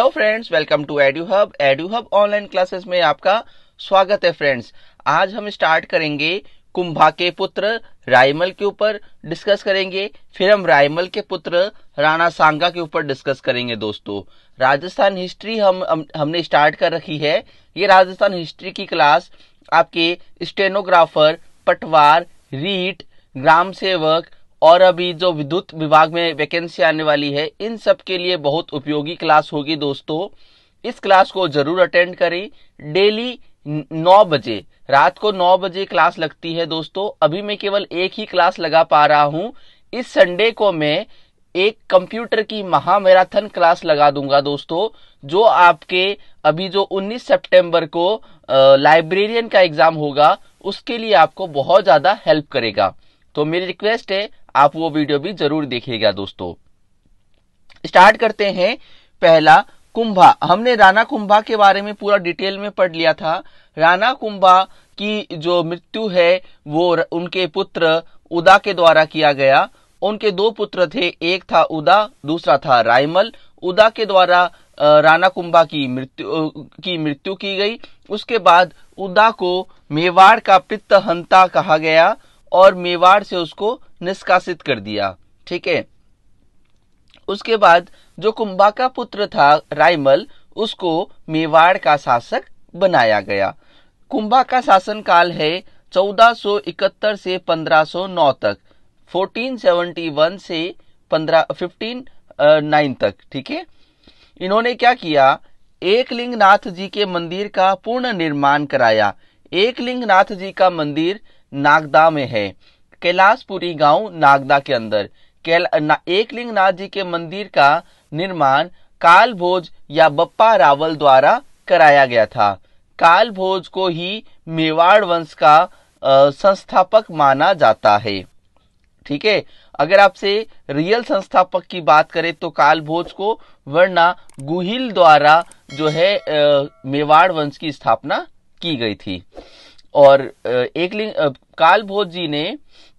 hello friends welcome to Edu Hub Edu Hub online classes में आपका स्वागत है फ्रेंड्स आज हम स्टार्ट करेंगे कुंभा के पुत्र रायमल के ऊपर डिस्कस करेंगे फिर हम रायमल के पुत्र राणा सांगा के ऊपर डिस्कस करेंगे दोस्तों राजस्थान हिस्ट्री हम, हम हमने स्टार्ट कर रखी है ये राजस्थान हिस्ट्री की क्लास आपके स्टेनोग्राफर पटवार रीट ग्राम सेवक और अभी जो विद्युत विभाग में वैकेंसी आने वाली है इन सब के लिए बहुत उपयोगी क्लास होगी दोस्तों इस क्लास को जरूर अटेंड करें डेली नौ बजे रात को नौ बजे क्लास लगती है दोस्तों अभी मैं केवल एक ही क्लास लगा पा रहा हूँ इस संडे को मैं एक कंप्यूटर की महामैराथन क्लास लगा दूंगा दोस्तों जो आपके अभी जो 19 सितंबर को लाइब्रेरियन का एग्जाम होगा उसके लिए आपको बहुत ज़्यादा हेल्प करेगा तो मेरी रिक्वेस्ट है आप वो वीडियो भी जरूर देखिएगा दोस्तों स्टार्ट करते हैं पहला कुंभा हमने राणा कुंभा के बारे में पूरा डिटेल में पढ़ लिया था राणा कुंभा की जो मृत्यु है वो उनके पुत्र उदा के द्वारा किया गया उनके दो पुत्र थे एक था उदा दूसरा था रायमल उदा के द्वारा राणा कुंभा की मृत्यु की मृत्यु की गई उसके बाद उदा को मेवाड़ का पित्त हंता कहा गया और मेवाड़ से उसको निष्कासित कर दिया ठीक है उसके बाद जो कुंभा का पुत्र था रायमल उसको मेवाड़ का शासक बनाया गया कुंभा का शासन काल है 1471 से 1509 तक 1471 से 15 159 uh, तक ठीक है इन्होंने क्या किया नाथ जी के मंदिर का पूर्ण निर्माण कराया नाथ जी का मंदिर नागदा में है कैलाशपुरी गांव नागदा के अंदर एकलिंग नाथ जी के मंदिर का निर्माण काल भोज या बप्पा रावल द्वारा कराया गया था काल भोज को ही मेवाड़ वंश का संस्थापक माना जाता है ठीक है अगर आपसे रियल संस्थापक की बात करें तो कालभोज को वरना गुहिल द्वारा जो है मेवाड़ वंश की स्थापना की गई थी और एकलिंग काल जी ने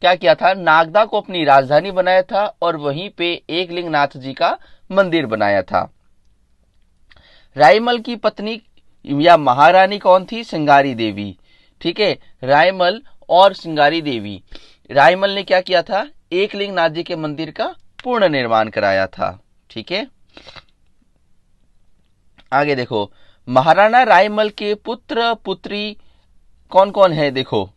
क्या किया था नागदा को अपनी राजधानी बनाया था और वहीं पे लिंगनाथ जी का मंदिर बनाया था रायमल की पत्नी या महारानी कौन थी सिंगारी देवी ठीक है रायमल और सिंगारी देवी रायमल ने क्या किया था एक लिंगनाथ जी के मंदिर का पूर्ण निर्माण कराया था ठीक है आगे देखो महाराणा रायमल के पुत्र पुत्री कौन कौन है देखो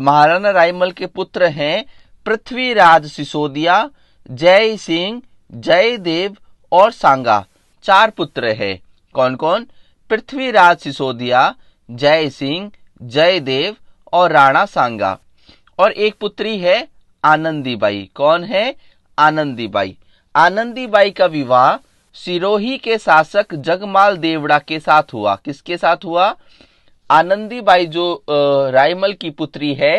महाराणा रायमल के पुत्र हैं पृथ्वीराज सिसोदिया जय सिंह जय देव और सांगा चार पुत्र है कौन कौन पृथ्वीराज सिसोदिया जय सिंह जय देव और राणा सांगा और एक पुत्री है आनंदीबाई कौन है आनंदीबाई आनंदीबाई का विवाह सिरोही के शासक जगमाल देवड़ा के साथ हुआ किसके साथ हुआ आनंदी बाई जो रायमल की पुत्री है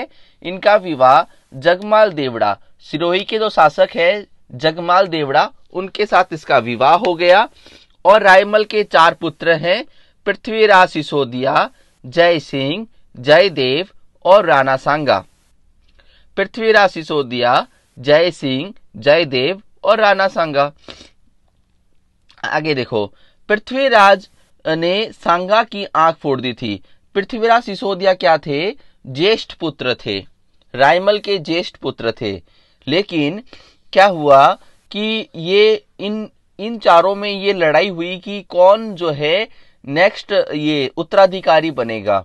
इनका विवाह जगमाल देवड़ा सिरोही के जो शासक है जगमाल देवड़ा उनके साथ इसका विवाह हो गया और रायमल के चार पुत्र हैं पृथ्वीराज सिसोदिया जय सिंह जय देव और राणा सांगा पृथ्वीराज सिसोदिया जय सिंह जय देव और राणा सांगा आगे देखो पृथ्वीराज ने सांगा की आंख फोड़ दी थी पृथ्वीराज सिसोदिया क्या थे ज्येष्ठ पुत्र थे रायमल के ज्येष्ठ पुत्र थे लेकिन क्या हुआ कि ये इन इन चारों में ये लड़ाई हुई कि कौन जो है नेक्स्ट ये उत्तराधिकारी बनेगा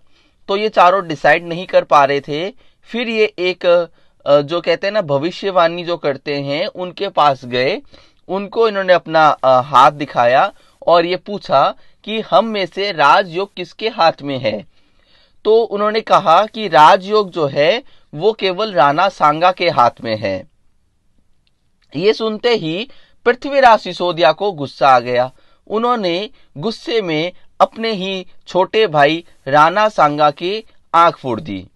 तो ये चारों डिसाइड नहीं कर पा रहे थे फिर ये एक जो कहते हैं ना भविष्यवाणी जो करते हैं उनके पास गए उनको इन्होंने अपना हाथ दिखाया और ये पूछा कि हम में से राजयोग किसके हाथ में है तो उन्होंने कहा कि राजयोग जो है वो केवल राणा सांगा के हाथ में है ये सुनते ही पृथ्वीराज सिसोदिया को गुस्सा आ गया उन्होंने गुस्से में अपने ही छोटे भाई राणा सांगा की आंख फोड़ दी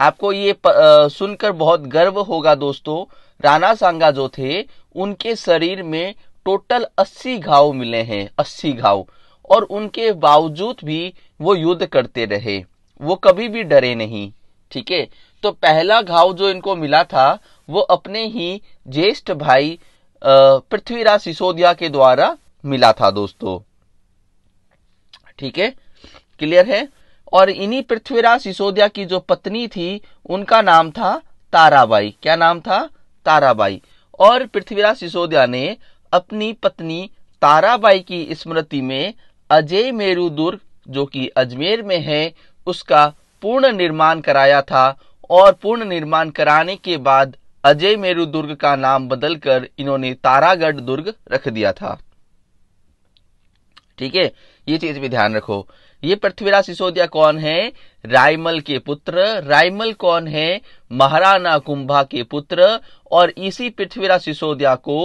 आपको ये प, आ, सुनकर बहुत गर्व होगा दोस्तों राणा सांगा जो थे उनके शरीर में टोटल 80 घाव मिले हैं 80 घाव और उनके बावजूद भी वो युद्ध करते रहे वो कभी भी डरे नहीं ठीक है तो पहला घाव जो इनको मिला था वो अपने ही ज्येष्ठ भाई पृथ्वीराज सिसोदिया के द्वारा मिला था दोस्तों ठीक है क्लियर है और इन्हीं पृथ्वीराज सिसोदिया की जो पत्नी थी उनका नाम था ताराबाई क्या नाम था ताराबाई और पृथ्वीराज सिसोदिया ने अपनी पत्नी ताराबाई की स्मृति में अजय मेरू दुर्ग जो कि अजमेर में है उसका पूर्ण निर्माण कराया था और पूर्ण निर्माण कराने के बाद अजय मेरु दुर्ग का नाम बदलकर इन्होंने तारागढ़ दुर्ग रख दिया था ठीक है ये चीज भी ध्यान रखो ये पृथ्वीराज सिसोदिया कौन है रायमल के पुत्र रायमल कौन है महाराणा कुंभा के पुत्र और इसी पृथ्वीराज सिसोदिया को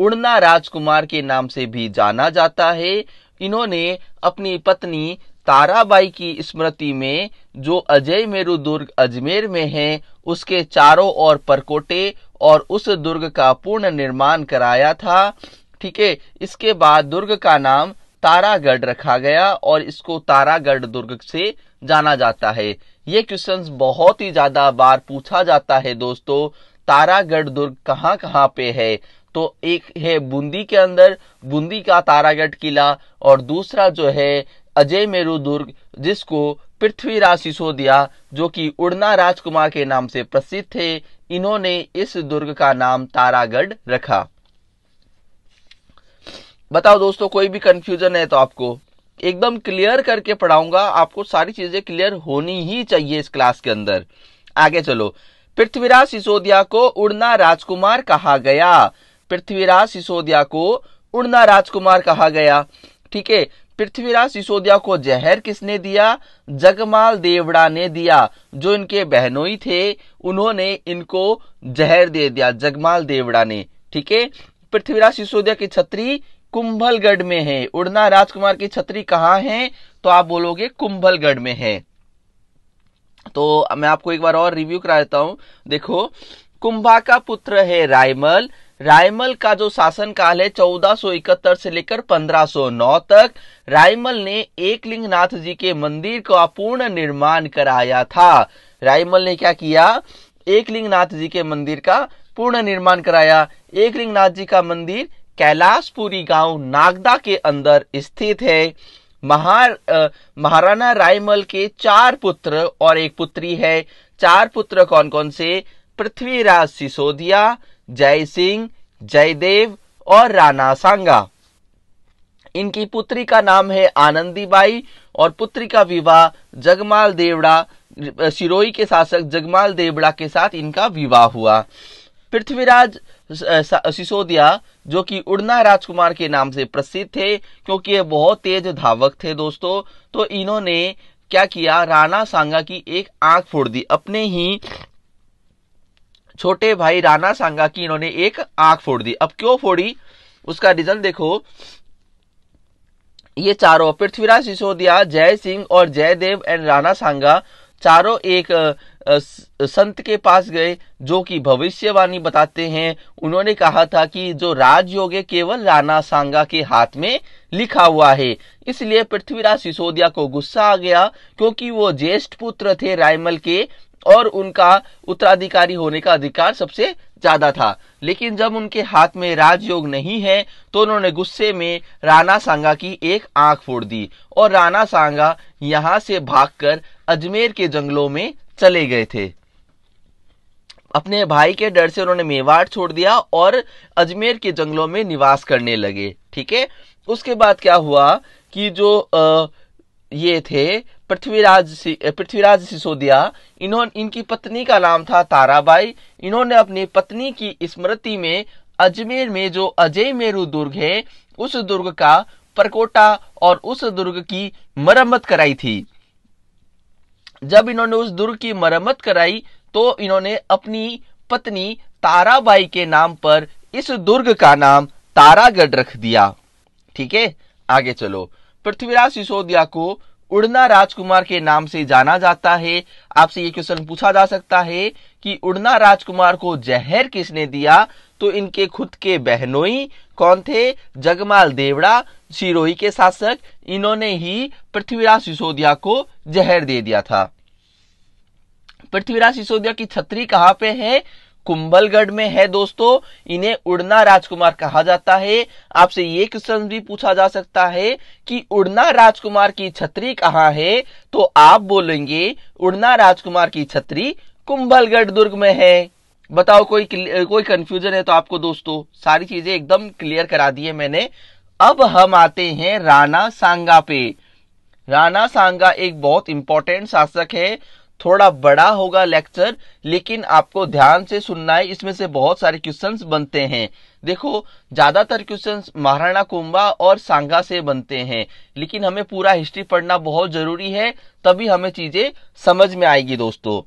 उड़ना राजकुमार के नाम से भी जाना जाता है इन्होंने अपनी पत्नी ताराबाई की स्मृति में जो अजय मेरू दुर्ग अजमेर में है उसके चारों ओर परकोटे और उस दुर्ग का पूर्ण निर्माण कराया था ठीक है इसके बाद दुर्ग का नाम तारागढ़ रखा गया और इसको तारागढ़ दुर्ग से जाना जाता है ये क्वेश्चन बहुत ही ज्यादा बार पूछा जाता है दोस्तों तारागढ़ दुर्ग कहाँ कहाँ पे है तो एक है बूंदी के अंदर बूंदी का तारागढ़ किला और दूसरा जो है अजय दुर्ग जिसको पृथ्वीराज सिसोदिया जो कि उड़ना राजकुमार के नाम से प्रसिद्ध थे इन्होंने इस दुर्ग का नाम तारागढ़ रखा बताओ दोस्तों कोई भी कंफ्यूजन है तो आपको एकदम क्लियर करके पढ़ाऊंगा आपको सारी चीजें क्लियर होनी ही चाहिए इस क्लास के अंदर आगे चलो पृथ्वीराज सिसोदिया को उड़ना राजकुमार कहा गया पृथ्वीराज सिसोदिया को उड़ना राजकुमार कहा गया ठीक है पृथ्वीराज सिसोदिया को जहर किसने दिया जगमाल देवड़ा ने दिया जो इनके बहनोई थे उन्होंने इनको जहर दे दिया जगमाल देवड़ा ने ठीक है पृथ्वीराज सिसोदिया की छतरी कुंभलगढ़ में है उड़ना राजकुमार की छतरी कहाँ है तो आप बोलोगे कुंभलगढ़ में है तो मैं आपको एक बार और रिव्यू करा देता हूं देखो कुंभा का पुत्र है रायमल रायमल का जो शासन काल है चौदह से लेकर 1509 तक रायमल ने एकलिंग नाथ जी के मंदिर का पूर्ण निर्माण कराया था रायमल ने क्या किया एकलिंग नाथ जी के मंदिर का पूर्ण निर्माण कराया एकलिंग नाथ जी का मंदिर कैलाशपुरी गांव नागदा के अंदर स्थित है महार महाराणा रायमल के चार पुत्र और एक पुत्री है चार पुत्र कौन कौन से पृथ्वीराज सिसोदिया जय सिंह जयदेव और राणा सांगा इनकी पुत्री का नाम है आनंदीबाई और पुत्री का विवाह जगमाल देवड़ा सिरोही के शासक जगमाल देवड़ा के साथ इनका विवाह हुआ पृथ्वीराज सिसोदिया जो कि उड़ना राजकुमार के नाम से प्रसिद्ध थे क्योंकि ये बहुत तेज धावक थे दोस्तों तो इन्होंने क्या किया राणा सांगा की एक आंख फोड़ दी अपने ही छोटे भाई राणा सांगा की इन्होंने एक आंख फोड़ दी अब क्यों फोड़ी उसका रीजन देखो ये चारों पृथ्वीराज सिसोदिया जय सिंह और जयदेव एंड राणा सांगा चारों एक संत के पास गए जो कि भविष्यवाणी बताते हैं उन्होंने कहा था कि जो राजयोग केवल राणा सांगा के हाथ में लिखा हुआ है इसलिए पृथ्वीराज सिसोदिया को गुस्सा आ गया क्योंकि वो ज्येष्ठ पुत्र थे रायमल के और उनका उत्तराधिकारी होने का अधिकार सबसे ज्यादा था लेकिन जब उनके हाथ में राजयोग नहीं है तो उन्होंने गुस्से में राणा सांगा की एक आंख फोड़ दी और राणा सांगा यहां से भागकर अजमेर के जंगलों में चले गए थे अपने भाई के डर से उन्होंने मेवाड़ छोड़ दिया और अजमेर के जंगलों में निवास करने लगे ठीक है उसके बाद क्या हुआ कि जो आ, ये थे पृथ्वीराज पृथ्वीराज सिसोदिया इन्होंने इनकी पत्नी का नाम था ताराबाई इन्होंने अपनी पत्नी की स्मृति में अजमेर में जो अजय मेरू दुर्ग है उस दुर्ग का परकोटा और उस दुर्ग की मरम्मत कराई थी जब इन्होंने उस दुर्ग की मरम्मत कराई तो इन्होंने अपनी पत्नी ताराबाई के नाम पर इस दुर्ग का नाम तारागढ़ रख दिया ठीक है आगे चलो पृथ्वीराज सिसोदिया को उड़ना राजकुमार के नाम से जाना जाता है आपसे ये क्वेश्चन पूछा जा सकता है कि उड़ना राजकुमार को जहर किसने दिया तो इनके खुद के बहनोई कौन थे जगमाल देवड़ा सिरोही के शासक इन्होंने ही पृथ्वीराज सिसोदिया को जहर दे दिया था पृथ्वीराज सिसोदिया की छतरी कहाँ पे है कुंभलगढ़ में है दोस्तों इन्हें उड़ना राजकुमार कहा जाता है आपसे ये क्वेश्चन भी पूछा जा सकता है कि उड़ना राजकुमार की छतरी कहाँ है तो आप बोलेंगे उड़ना राजकुमार की छतरी कुंभलगढ़ दुर्ग में है बताओ कोई कोई कंफ्यूजन है तो आपको दोस्तों सारी चीजें एकदम क्लियर करा दी है मैंने अब हम आते हैं राणा सांगा पे राणा सांगा एक बहुत इंपॉर्टेंट शासक है थोड़ा बड़ा होगा लेक्चर लेकिन आपको ध्यान से सुनना है इसमें से बहुत सारे क्वेश्चंस बनते हैं देखो ज्यादातर क्वेश्चंस महाराणा कुंभा और सांगा से बनते हैं लेकिन हमें पूरा हिस्ट्री पढ़ना बहुत जरूरी है तभी हमें चीजें समझ में आएगी दोस्तों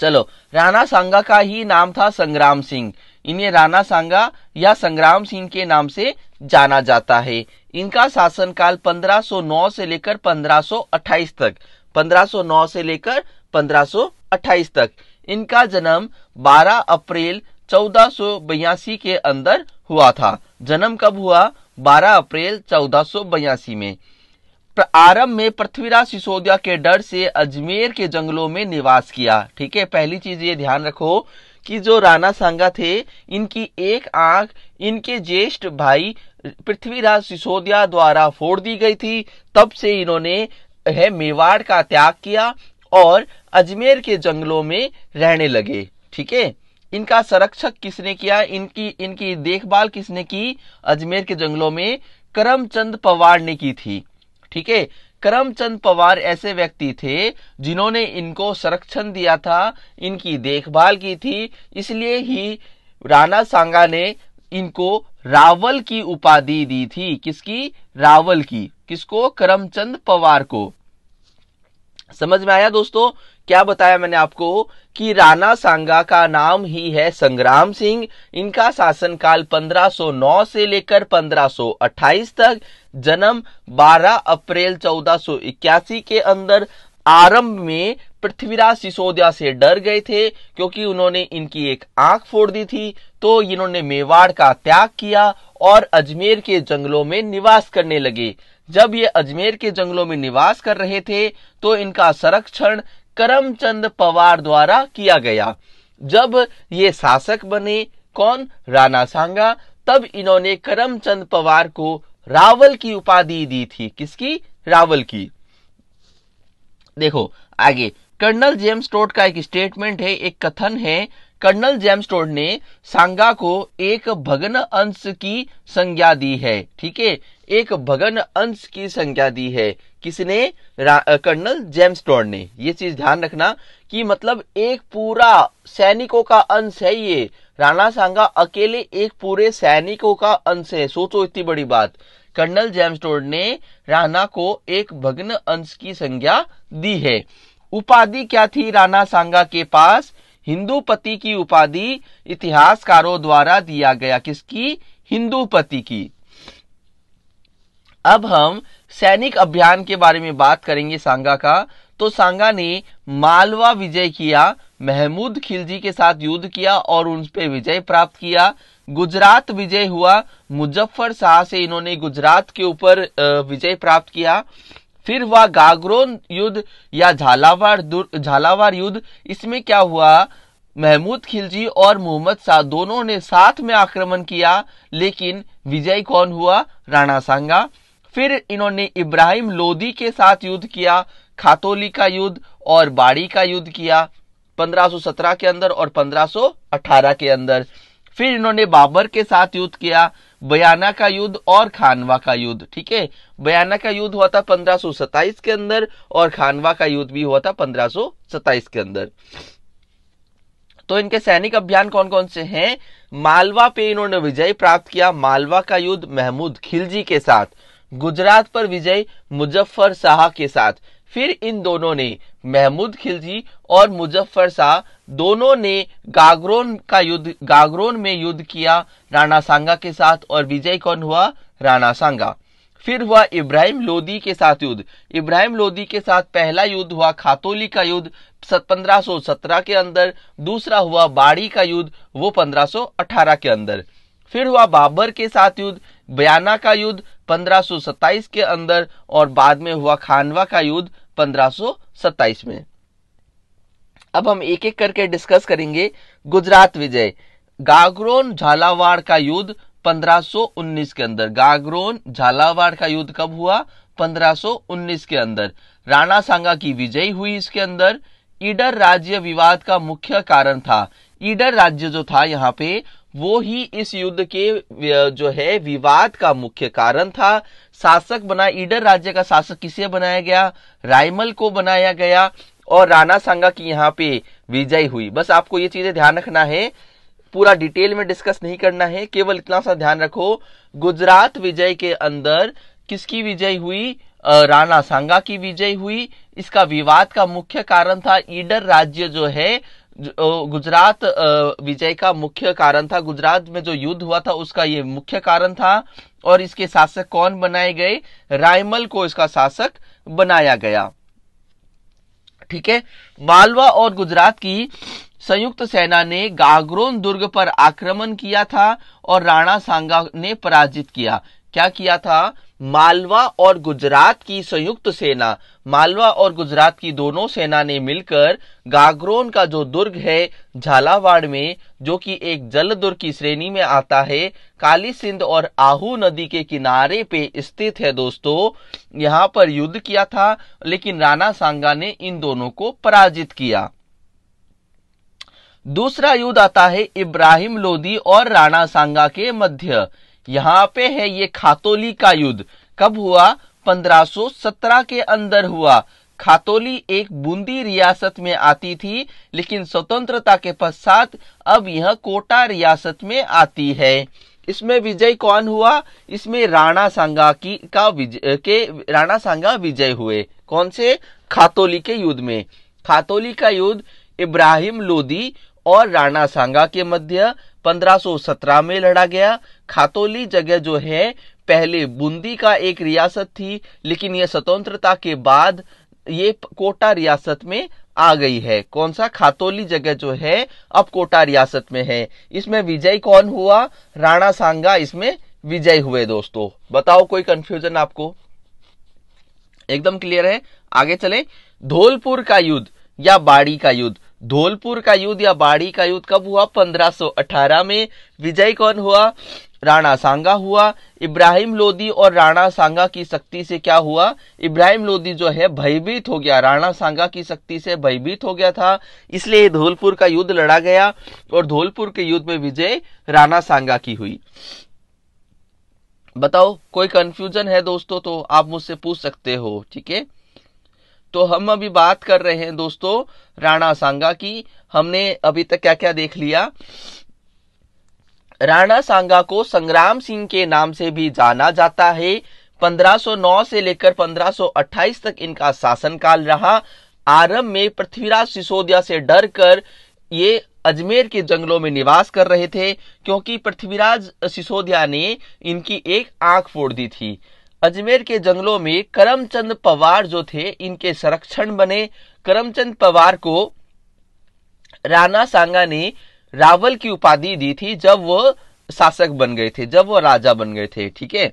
चलो राणा सांगा का ही नाम था संग्राम सिंह इन्हें राणा सांगा या संग्राम सिंह के नाम से जाना जाता है इनका शासनकाल 1509 से लेकर 1528 तक 1509 से लेकर 1528 तक इनका जन्म 12 अप्रैल चौदह के अंदर हुआ था जन्म कब हुआ 12 अप्रैल चौदह में आरंभ में पृथ्वीराज सिसोदिया के डर से अजमेर के जंगलों में निवास किया ठीक है पहली चीज ये ध्यान रखो कि जो राणा सांगा थे इनकी एक आंख इनके ज्येष्ठ भाई पृथ्वीराज सिसोदिया द्वारा फोड़ दी गई थी तब से इन्होंने है मेवाड़ का त्याग किया और अजमेर के जंगलों में रहने लगे ठीक है इनका संरक्षक किसने किया इनकी इनकी देखभाल किसने की अजमेर के जंगलों में करमचंद पवार ने की थी ठीक है करमचंद पवार ऐसे व्यक्ति थे जिन्होंने इनको संरक्षण दिया था इनकी देखभाल की थी इसलिए ही राणा सांगा ने इनको रावल की उपाधि दी थी किसकी रावल की किसको करमचंद पवार को समझ में आया दोस्तों क्या बताया मैंने आपको कि राणा सांगा का नाम ही है संग्राम सिंह इनका शासनकाल 1509 से लेकर 1528 तक जन्म 12 अप्रैल 1481 के अंदर आरंभ में पृथ्वीराज सिसोदिया से डर गए थे क्योंकि उन्होंने इनकी एक आंख फोड़ दी थी तो इन्होंने मेवाड़ का त्याग किया और अजमेर के जंगलों में निवास करने लगे जब ये अजमेर के जंगलों में निवास कर रहे थे तो इनका संरक्षण करमचंद पवार द्वारा किया गया जब ये शासक बने कौन राणा सांगा तब इन्होंने करमचंद पवार को रावल की उपाधि दी थी किसकी रावल की देखो आगे कर्नल जेम्स टोट का एक स्टेटमेंट है एक कथन है कर्नल जेम्स टोड ने सांगा को एक भगन अंश की संज्ञा दी है ठीक है एक भगन अंश की संज्ञा दी है किसने कर्नल जेम्स टोड ने ये चीज ध्यान रखना कि मतलब एक पूरा सैनिकों का अंश है ये राणा सांगा अकेले एक पूरे सैनिकों का अंश है सोचो इतनी बड़ी बात कर्नल जेम्स टोड ने राणा को एक भगन अंश की संज्ञा दी है उपाधि क्या थी राणा सांगा के पास पति की उपाधि इतिहासकारों द्वारा दिया गया किसकी हिंदू पति की अब हम सैनिक अभियान के बारे में बात करेंगे सांगा का तो सांगा ने मालवा विजय किया महमूद खिलजी के साथ युद्ध किया और उन पर विजय प्राप्त किया गुजरात विजय हुआ मुजफ्फर शाह से इन्होंने गुजरात के ऊपर विजय प्राप्त किया फिर हुआ गागरोन युद्ध या झालावाड़ झालावाड़ युद्ध इसमें क्या हुआ महमूद खिलजी और मोहम्मद शाह दोनों ने साथ में आक्रमण किया लेकिन विजय कौन हुआ राणा सांगा फिर इन्होंने इब्राहिम लोदी के साथ युद्ध किया खातोली का युद्ध और बाड़ी का युद्ध किया 1517 के अंदर और 1518 के अंदर फिर इन्होंने बाबर के साथ युद्ध किया बयाना का युद्ध और खानवा का युद्ध ठीक है बयाना का युद्ध हुआ था पंद्रह के अंदर और खानवा का युद्ध भी हुआ था पंद्रह के अंदर तो इनके सैनिक अभियान कौन कौन से हैं मालवा पे इन्होंने विजय प्राप्त किया मालवा का युद्ध महमूद खिलजी के साथ गुजरात पर विजय मुजफ्फर शाह के साथ फिर इन दोनों ने महमूद खिलजी और मुजफ्फर शाह दोनों ने गागरोन का युद्ध गागरोन में युद्ध किया राणा सांगा के साथ और विजय कौन हुआ राणा सांगा फिर हुआ इब्राहिम लोदी के साथ युद्ध इब्राहिम लोदी के साथ पहला युद्ध हुआ खातोली का युद्ध पंद्रह के अंदर दूसरा हुआ बाड़ी का युद्ध वो 1518 के अंदर फिर हुआ बाबर के साथ युद्ध बयाना का युद्ध 1527 के अंदर और बाद में हुआ खानवा का युद्ध 1527 में अब हम एक एक करके डिस्कस करेंगे गुजरात विजय गागरोन झालावाड़ का युद्ध 1519 के अंदर गागरोन झालावाड़ का युद्ध कब हुआ 1519 के अंदर राणा सांगा की विजय हुई इसके अंदर ईडर राज्य विवाद का मुख्य कारण था ईडर राज्य जो था यहाँ पे वो ही इस युद्ध के जो है विवाद का मुख्य कारण था शासक बना ईडर राज्य का शासक किसे बनाया गया रायमल को बनाया गया और राणा सांगा की यहाँ पे विजय हुई बस आपको ये चीजें ध्यान रखना है पूरा डिटेल में डिस्कस नहीं करना है केवल इतना सा ध्यान रखो गुजरात विजय के अंदर किसकी विजय हुई राणा सांगा की विजय हुई इसका विवाद का मुख्य कारण था ईडर राज्य जो है गुजरात विजय का मुख्य कारण था गुजरात में जो युद्ध हुआ था उसका ये मुख्य कारण था और इसके शासक कौन बनाए गए रायमल को इसका शासक बनाया गया ठीक है मालवा और गुजरात की संयुक्त सेना ने गागरोन दुर्ग पर आक्रमण किया था और राणा सांगा ने पराजित किया क्या किया था मालवा और गुजरात की संयुक्त सेना मालवा और गुजरात की दोनों सेना ने मिलकर गागरोन का जो दुर्ग है झालावाड़ में जो कि एक जल दुर्ग की श्रेणी में आता है काली सिंध और आहू नदी के किनारे पे स्थित है दोस्तों यहाँ पर युद्ध किया था लेकिन राणा सांगा ने इन दोनों को पराजित किया दूसरा युद्ध आता है इब्राहिम लोदी और राणा सांगा के मध्य यहाँ पे है ये खातोली का युद्ध कब हुआ 1517 के अंदर हुआ खातोली एक बूंदी रियासत में आती थी लेकिन स्वतंत्रता के पश्चात अब यह कोटा रियासत में आती है इसमें विजय कौन हुआ इसमें राणा सांगा की का विजय के राणा सांगा विजय हुए कौन से खातोली के युद्ध में खातोली का युद्ध इब्राहिम लोदी और राणा सांगा के मध्य 1517 में लड़ा गया खातोली जगह जो है पहले बूंदी का एक रियासत थी लेकिन यह स्वतंत्रता के बाद ये कोटा रियासत में आ गई है कौन सा खातोली जगह जो है अब कोटा रियासत में है इसमें विजय कौन हुआ राणा सांगा इसमें विजय हुए दोस्तों बताओ कोई कंफ्यूजन आपको एकदम क्लियर है आगे चले धौलपुर का युद्ध या बाड़ी का युद्ध धौलपुर का युद्ध या बाड़ी का युद्ध कब हुआ 1518 में विजय कौन हुआ राणा सांगा हुआ इब्राहिम लोदी और राणा सांगा की शक्ति से क्या हुआ इब्राहिम लोदी जो है भयभीत हो गया राणा सांगा की शक्ति से भयभीत हो गया था इसलिए धौलपुर का युद्ध लड़ा गया और धौलपुर के युद्ध में विजय राणा सांगा की हुई बताओ कोई कंफ्यूजन है दोस्तों तो आप मुझसे पूछ सकते हो ठीक है तो हम अभी बात कर रहे हैं दोस्तों राणा सांगा की हमने अभी तक क्या क्या देख लिया राणा सांगा को संग्राम सिंह के नाम से भी जाना जाता है 1509 से लेकर 1528 तक इनका शासनकाल रहा आरंभ में पृथ्वीराज सिसोदिया से डर कर ये अजमेर के जंगलों में निवास कर रहे थे क्योंकि पृथ्वीराज सिसोदिया ने इनकी एक आंख फोड़ दी थी अजमेर के जंगलों में करमचंद पवार जो थे इनके संरक्षण बने करमचंद पवार को राणा सांगा ने रावल की उपाधि दी थी जब वो शासक बन गए थे जब वो राजा बन गए थे ठीक है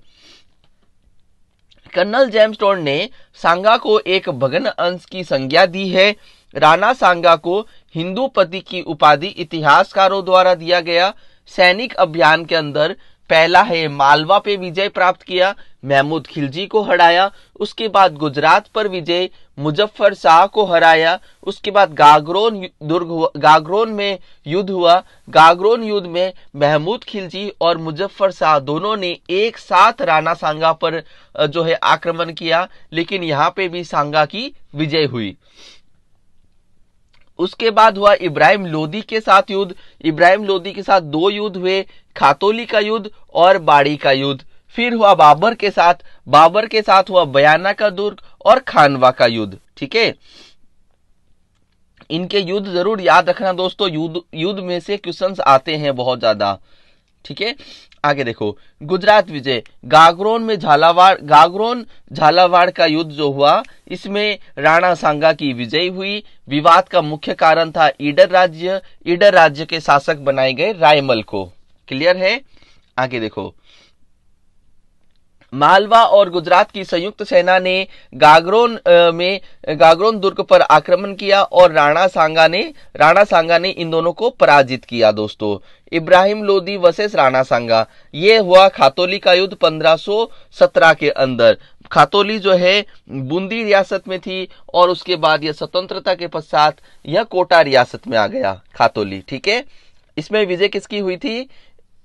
कर्नल जेम्स टोर्न ने सांगा को एक भगन अंश की संज्ञा दी है राणा सांगा को हिंदू पति की उपाधि इतिहासकारों द्वारा दिया गया सैनिक अभियान के अंदर पहला है मालवा पे विजय प्राप्त किया महमूद खिलजी को हराया उसके बाद गुजरात पर विजय मुजफ्फर शाह को हराया उसके बाद गागरोन दुर्ग गागरोन में युद्ध हुआ गागरोन युद्ध में महमूद खिलजी और मुजफ्फर शाह दोनों ने एक साथ राणा सांगा पर जो है आक्रमण किया लेकिन यहाँ पे भी सांगा की विजय हुई उसके बाद हुआ इब्राहिम लोदी के साथ युद्ध इब्राहिम लोदी के साथ दो युद्ध हुए खातोली का युद्ध और बाड़ी का युद्ध फिर हुआ बाबर के साथ बाबर के साथ हुआ बयाना का दुर्ग और खानवा का युद्ध ठीक है इनके युद्ध जरूर याद रखना दोस्तों युद्ध युद्ध में से क्वेश्चंस आते हैं बहुत ज्यादा ठीक है आगे देखो गुजरात विजय गागरोन में झालावाड़ गागरोन झालावाड़ का युद्ध जो हुआ इसमें राणा सांगा की विजय हुई विवाद का मुख्य कारण था ईडर राज्य ईडर राज्य के शासक बनाए गए रायमल को क्लियर है आगे देखो मालवा और गुजरात की संयुक्त सेना ने गागरोन में गागरोन दुर्ग पर आक्रमण किया और राणा सांगा ने राणा सांगा ने इन दोनों को पराजित किया दोस्तों इब्राहिम लोदी वर्सेस राणा सांगा ये हुआ खातोली का युद्ध 1517 के अंदर खातोली जो है बूंदी रियासत में थी और उसके बाद यह स्वतंत्रता के पश्चात यह कोटा रियासत में आ गया खातोली ठीक है इसमें विजय किसकी हुई थी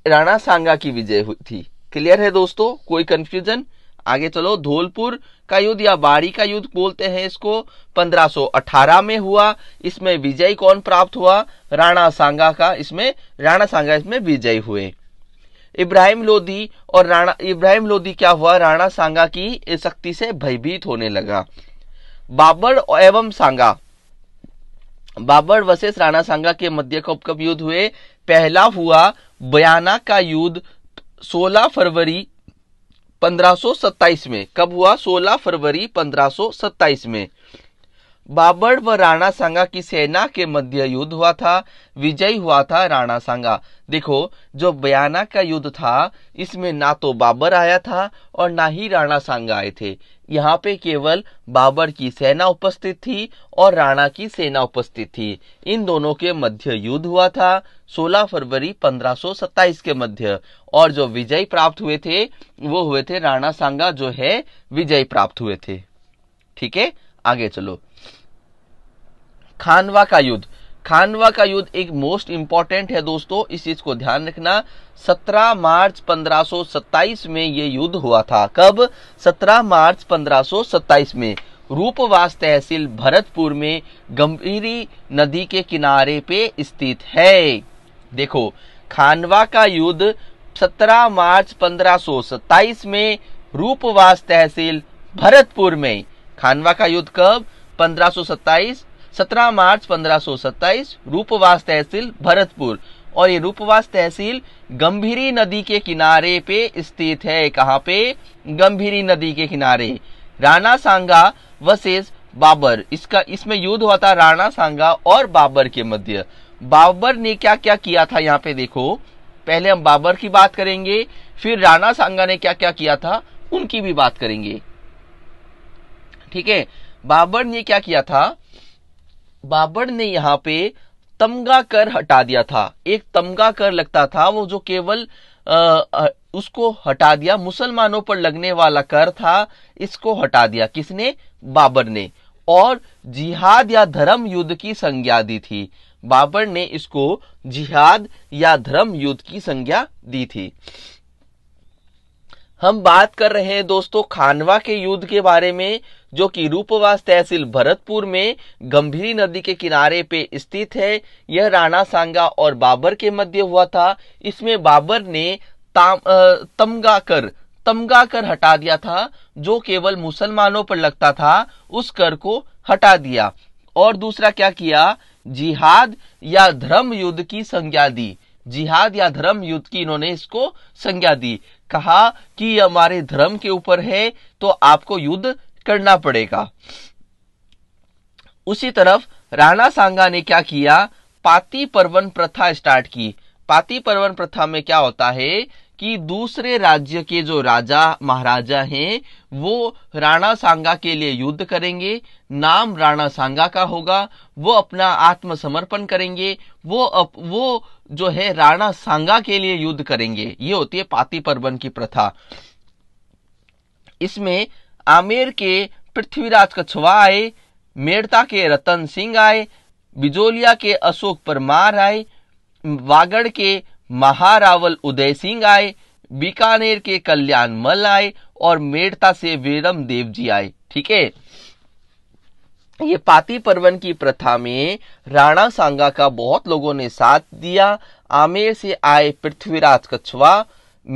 राणा सांगा की विजय हुई थी क्लियर है दोस्तों कोई कंफ्यूजन आगे चलो धौलपुर का युद्ध या बाड़ी का युद्ध बोलते हैं इसको 1518 में हुआ इसमें विजय कौन प्राप्त हुआ राणा सांगा का इसमें राणा सांगा इसमें विजय हुए इब्राहिम लोदी और राणा इब्राहिम लोदी क्या हुआ राणा सांगा की शक्ति से भयभीत होने लगा बाबर एवं सांगा बाबर वशेष राणा सांगा के मध्य कब कब युद्ध हुए पहला हुआ बयाना का युद्ध 16 फरवरी 1527 में कब हुआ 16 फरवरी 1527 में बाबर व राणा सांगा की सेना के मध्य युद्ध हुआ था विजयी हुआ था राणा सांगा देखो जो बयाना का युद्ध था इसमें ना तो बाबर आया था और ना ही राणा सांगा आए थे यहाँ पे केवल बाबर की सेना उपस्थित थी और राणा की सेना उपस्थित थी इन दोनों के मध्य युद्ध हुआ था 16 फरवरी 1527 के मध्य और जो विजय प्राप्त हुए थे वो हुए थे राणा सांगा जो है विजय प्राप्त हुए थे ठीक है आगे चलो खानवा का युद्ध खानवा का युद्ध एक मोस्ट इंपॉर्टेंट है दोस्तों इस चीज को ध्यान रखना 17 मार्च 1527 में ये युद्ध हुआ था कब 17 मार्च 1527 में रूपवास तहसील भरतपुर में गंभीरी नदी के किनारे पे स्थित है देखो खानवा का युद्ध 17 मार्च 1527 में रूपवास तहसील भरतपुर में खानवा का युद्ध कब 1527 17 मार्च 1527 रूपवास तहसील भरतपुर और ये रूपवास तहसील गंभीरी नदी के किनारे पे स्थित है कहाँ पे गंभीरी नदी के किनारे राणा सांगा वर्सेज बाबर इसका इसमें युद्ध हुआ था राणा सांगा और बाबर के मध्य बाबर ने क्या क्या किया था यहाँ पे देखो पहले हम बाबर की बात करेंगे फिर राणा सांगा ने क्या क्या किया था उनकी भी बात करेंगे ठीक है बाबर ने क्या किया था बाबर ने यहाँ पे तमगा कर हटा दिया था एक तमगा कर लगता था वो जो केवल उसको हटा दिया मुसलमानों पर लगने वाला कर था इसको हटा दिया किसने बाबर ने और जिहाद या धर्म युद्ध की संज्ञा दी थी बाबर ने इसको जिहाद या धर्म युद्ध की संज्ञा दी थी हम बात कर रहे हैं दोस्तों खानवा के युद्ध के बारे में जो कि रूपवास तहसील भरतपुर में गंभीरी नदी के किनारे पे स्थित है यह राणा सांगा और बाबर के मध्य हुआ था इसमें बाबर ने तमगा कर तमगा कर हटा दिया था जो केवल मुसलमानों पर लगता था उस कर को हटा दिया और दूसरा क्या किया जिहाद या धर्म युद्ध की संज्ञा दी जिहाद या धर्म युद्ध की इन्होंने इसको संज्ञा दी कहा कि ये हमारे धर्म के ऊपर है तो आपको युद्ध करना पड़ेगा उसी तरफ राणा सांगा ने क्या किया पाती परवन प्रथा स्टार्ट की पाती पर्वन प्रथा में क्या होता है कि दूसरे राज्य के जो राजा महाराजा हैं वो राणा सांगा के लिए युद्ध करेंगे नाम राणा सांगा का होगा वो अपना आत्मसमर्पण करेंगे वो अप, वो जो है राणा सांगा के लिए युद्ध करेंगे ये होती है पाति पर्वन की प्रथा इसमें आमेर के पृथ्वीराज कछवा आए मेड़ता के रतन सिंह आए बिजोलिया के अशोक परमार आए वागड़ के महारावल उदय सिंह आए बीकानेर के कल्याण मल आए और मेड़ता से वीरम देव जी आए ठीक है ये पाती पर्वन की प्रथा में राणा सांगा का बहुत लोगों ने साथ दिया आमेर से आए पृथ्वीराज कछवा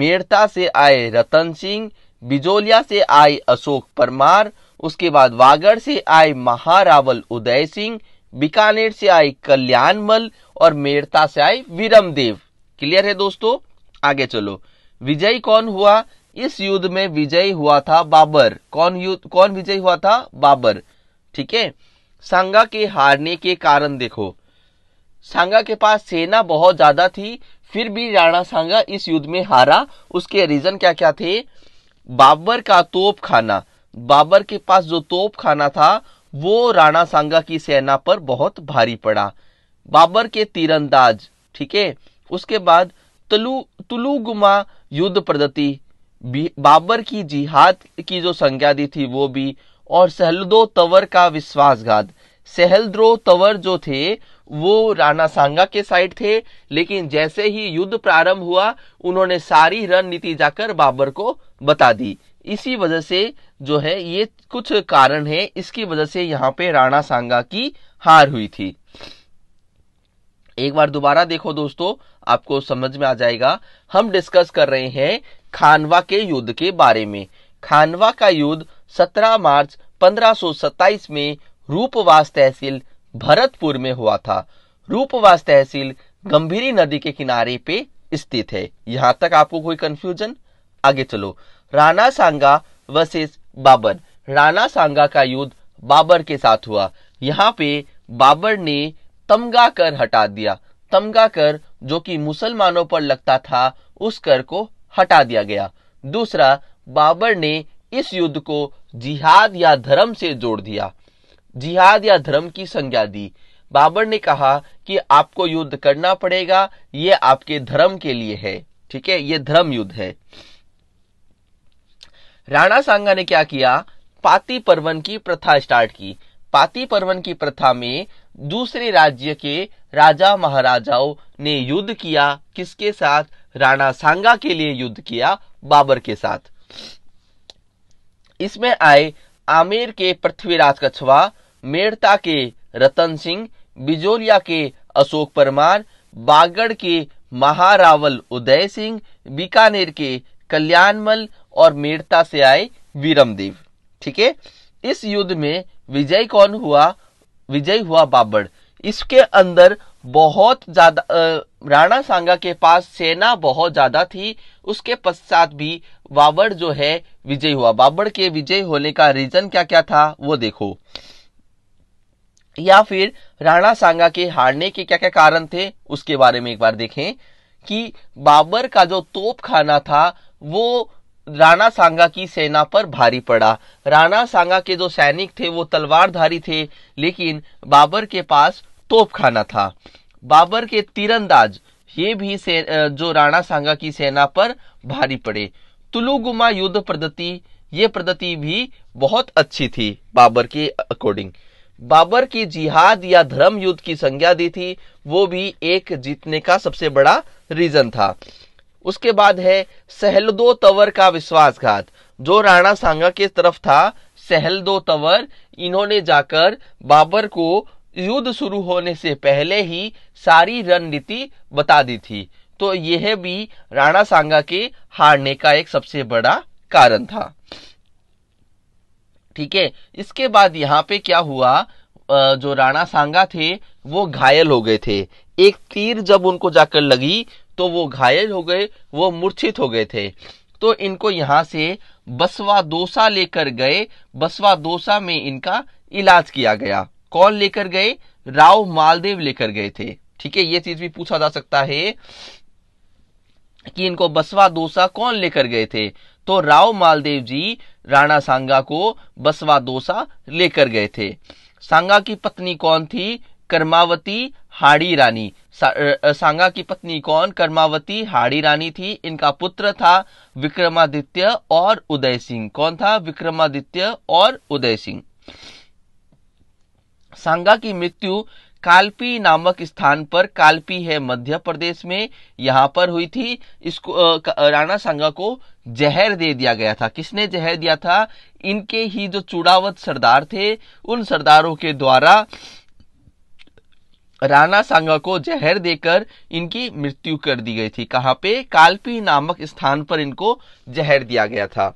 मेड़ता से आए रतन सिंह बिजोलिया से आए अशोक परमार उसके बाद वागड़ से आए महारावल उदय सिंह बीकानेर से आए कल्याणमल और मेड़ता से आए वीरमदेव क्लियर है दोस्तों आगे चलो विजयी कौन हुआ इस युद्ध में विजयी हुआ था बाबर कौन युद्ध कौन विजयी हुआ था बाबर ठीक है सांगा के हारने के कारण देखो सांगा के पास सेना बहुत ज्यादा थी फिर भी राणा सांगा इस युद्ध में हारा उसके रीजन क्या क्या थे बाबर का तोप खाना बाबर के पास जो तोप खाना था वो राणा सांगा की सेना पर बहुत भारी पड़ा बाबर के तीरंदाज ठीक है उसके बाद तलु तुलुगुमा युद्ध प्रदति बाबर की जिहाद की जो संज्ञा दी थी वो भी और सहलदो तवर का विश्वासघात सहलद्रो तवर जो थे वो राणा सांगा के साइड थे लेकिन जैसे ही युद्ध प्रारंभ हुआ उन्होंने सारी रणनीति जाकर बाबर को बता दी इसी वजह से जो है ये कुछ कारण है इसकी वजह से यहाँ पे राणा सांगा की हार हुई थी एक बार दोबारा देखो दोस्तों आपको समझ में आ जाएगा हम डिस्कस कर रहे हैं खानवा के युद्ध के बारे में खानवा का युद्ध 17 मार्च 1527 में रूपवास तहसील भरतपुर में हुआ था रूपवास तहसील गंभीरी नदी के किनारे पे स्थित है यहां तक आपको कोई कंफ्यूजन आगे चलो राणा सांगा वर्सेस बाबर राणा सांगा का युद्ध बाबर के साथ हुआ यहाँ पे बाबर ने तमगा कर हटा दिया तमगा कर जो कि मुसलमानों पर लगता था उस कर को हटा दिया गया दूसरा बाबर ने इस युद्ध को जिहाद या धर्म से जोड़ दिया जिहाद या धर्म की संज्ञा दी बाबर ने कहा कि आपको युद्ध करना पड़ेगा ये आपके धर्म के लिए है ठीक है ये धर्म युद्ध है राणा सांगा ने क्या किया पाती पर्वन की प्रथा स्टार्ट की पाती पर्वन की प्रथा में दूसरे राज्य के राजा महाराजाओं ने युद्ध किया किसके साथ राणा सांगा के लिए युद्ध किया बाबर के साथ इसमें आए आमेर के पृथ्वीराज कछवा मेड़ता के रतन सिंह बिजोलिया के अशोक परमार बागड़ के महारावल उदय सिंह बीकानेर के कल्याणमल और मेड़ता से आए वीरमदेव ठीक है इस युद्ध में विजय कौन हुआ विजय हुआ बाबड़ इसके अंदर बहुत ज्यादा राणा सांगा के पास सेना बहुत ज्यादा थी उसके पश्चात भी बाबड़ जो है विजय हुआ बाबड़ के विजय होने का रीजन क्या क्या था वो देखो या फिर राणा सांगा के हारने के क्या क्या कारण थे उसके बारे में एक बार देखें कि बाबर का जो तोप खाना था वो राणा सांगा की सेना पर भारी पड़ा राणा सांगा के जो सैनिक थे वो तलवारधारी थे लेकिन बाबर के पास तोपखाना था बाबर के तीरंदाज ये भी से, जो राणा सांगा की सेना पर भारी पड़े तुलुगुमा युद्ध पद्धति ये पद्धति भी बहुत अच्छी थी बाबर के अकॉर्डिंग बाबर की जिहाद या धर्म युद्ध की संज्ञा दी थी वो भी एक जीतने का सबसे बड़ा रीजन था उसके बाद है सहलदो तवर का विश्वासघात जो राणा सांगा के तरफ था सहलदो तवर इन्होंने जाकर बाबर को युद्ध शुरू होने से पहले ही सारी रणनीति बता दी थी तो यह भी राणा सांगा के हारने का एक सबसे बड़ा कारण था ठीक है इसके बाद यहाँ पे क्या हुआ जो राणा सांगा थे वो घायल हो गए थे एक तीर जब उनको जाकर लगी तो वो घायल हो गए वो मूर्छित हो गए थे तो इनको यहाँ से बसवा दोसा लेकर गए बसवा दोसा में इनका इलाज किया गया कौन लेकर गए राव मालदेव लेकर गए थे ठीक है ये चीज भी पूछा जा सकता है कि इनको बसवा दोसा कौन लेकर गए थे तो राव मालदेव जी राणा सांगा को बसवा दोसा लेकर गए थे सांगा की पत्नी कौन थी कर्मावती हाड़ी रानी सा, सांगा की पत्नी कौन कर्मावती हाड़ी रानी थी इनका पुत्र था विक्रमादित्य और उदय सिंह कौन था विक्रमादित्य और उदय सिंह सांगा की मृत्यु कालपी नामक स्थान पर कालपी है मध्य प्रदेश में यहां पर हुई थी इसको राणा सांगा को जहर दे दिया गया था किसने जहर दिया था इनके ही जो चूड़ावत सरदार थे उन सरदारों के द्वारा राणा सांगा को जहर देकर इनकी मृत्यु कर दी गई थी कहां पे कालपी नामक स्थान पर इनको जहर दिया गया था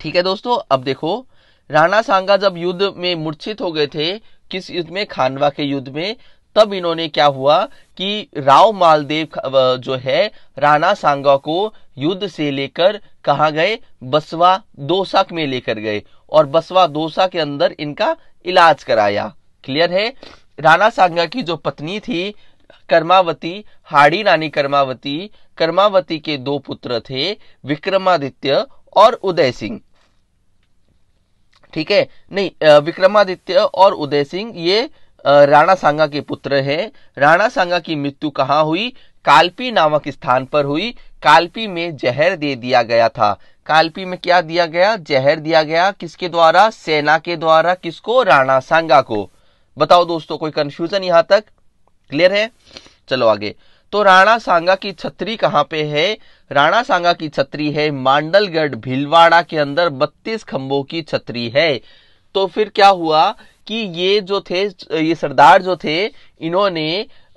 ठीक है दोस्तों अब देखो राणा सांगा जब युद्ध में मूर्छित हो गए थे किस युद्ध में खानवा के युद्ध में तब इन्होंने क्या हुआ कि राव मालदेव जो है राणा सांगा को युद्ध से लेकर कहा गए बसवा दोसाक में लेकर गए और बसवा दोसा के अंदर इनका इलाज कराया क्लियर है राणा सांगा की जो पत्नी थी कर्मावती हाड़ी रानी कर्मावती कर्मावती के दो पुत्र थे विक्रमादित्य और उदय सिंह ठीक है नहीं विक्रमादित्य और उदय सिंह ये राणा सांगा के पुत्र हैं राणा सांगा की मृत्यु कहाँ हुई कालपी नामक स्थान पर हुई कालपी में जहर दे दिया गया था कालपी में क्या दिया गया जहर दिया गया किसके द्वारा सेना के द्वारा किसको राणा सांगा को बताओ दोस्तों कोई कंफ्यूजन यहां तक क्लियर है चलो आगे तो राणा सांगा की छतरी कहां पे है राणा सांगा की छतरी है मांडलगढ़ भीलवाड़ा के अंदर 32 खंभों की छतरी है तो फिर क्या हुआ कि ये जो थे ये सरदार जो थे इन्होंने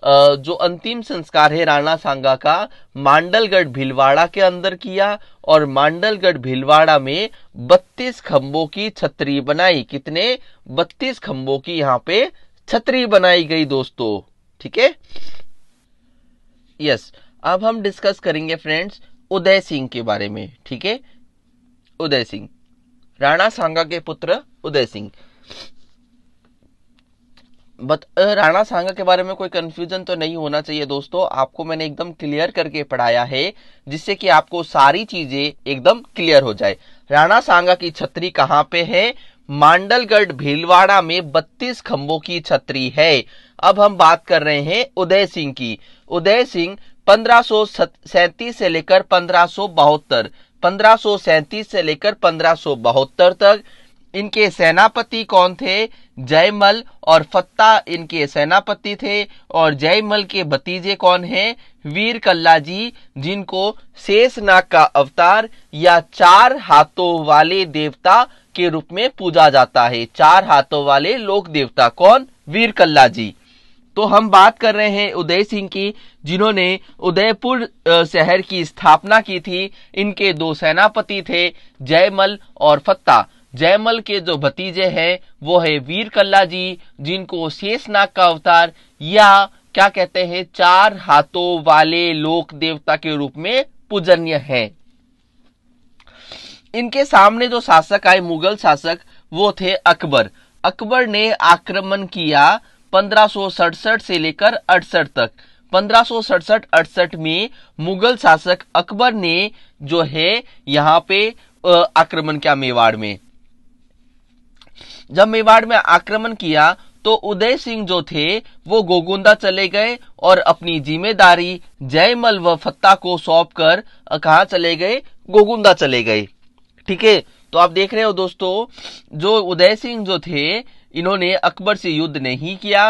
जो अंतिम संस्कार है राणा सांगा का मांडलगढ़ भिलवाड़ा के अंदर किया और मांडलगढ़ भिलवाड़ा में 32 खम्बों की छतरी बनाई कितने 32 खम्बों की यहां पे छतरी बनाई गई दोस्तों ठीक है यस अब हम डिस्कस करेंगे फ्रेंड्स उदय सिंह के बारे में ठीक है उदय सिंह राणा सांगा के पुत्र उदय सिंह बत राणा सांगा के बारे में कोई कंफ्यूजन तो नहीं होना चाहिए दोस्तों आपको मैंने एकदम क्लियर करके पढ़ाया है जिससे कि आपको सारी चीजें एकदम क्लियर हो जाए राणा सांगा की छतरी कहाँ पे है मांडलगढ़ भीलवाड़ा में 32 खंभों की छतरी है अब हम बात कर रहे हैं उदय सिंह की उदय सिंह पंद्रह से लेकर पंद्रह पंद्रह से लेकर पंद्रह तक इनके सेनापति कौन थे जयमल और फत्ता इनके सेनापति थे और जयमल के भतीजे कौन हैं वीर कल्ला जी जिनको शेषनाग का अवतार या चार हाथों वाले देवता के रूप में पूजा जाता है चार हाथों वाले लोक देवता कौन वीर कल्ला जी तो हम बात कर रहे हैं उदय सिंह की जिन्होंने उदयपुर शहर की स्थापना की थी इनके दो सेनापति थे जयमल और फत्ता जयमल के जो भतीजे हैं वो है वीर कल्ला जी जिनको शेषनाग का अवतार या क्या कहते हैं चार हाथों वाले लोक देवता के रूप में पूजनीय है इनके सामने जो शासक आए मुगल शासक वो थे अकबर अकबर ने आक्रमण किया पंद्रह से लेकर अड़सठ तक पंद्रह अड़सठ में मुगल शासक अकबर ने जो है यहाँ पे आक्रमण किया मेवाड़ में जब मेवाड़ में आक्रमण किया तो उदय सिंह जो थे वो गोगुंदा चले गए और अपनी जिम्मेदारी जयमल व फत्ता को सौंप कर कहा चले गए गोगुंदा चले गए ठीक है तो आप देख रहे हो दोस्तों जो उदय सिंह जो थे इन्होंने अकबर से युद्ध नहीं किया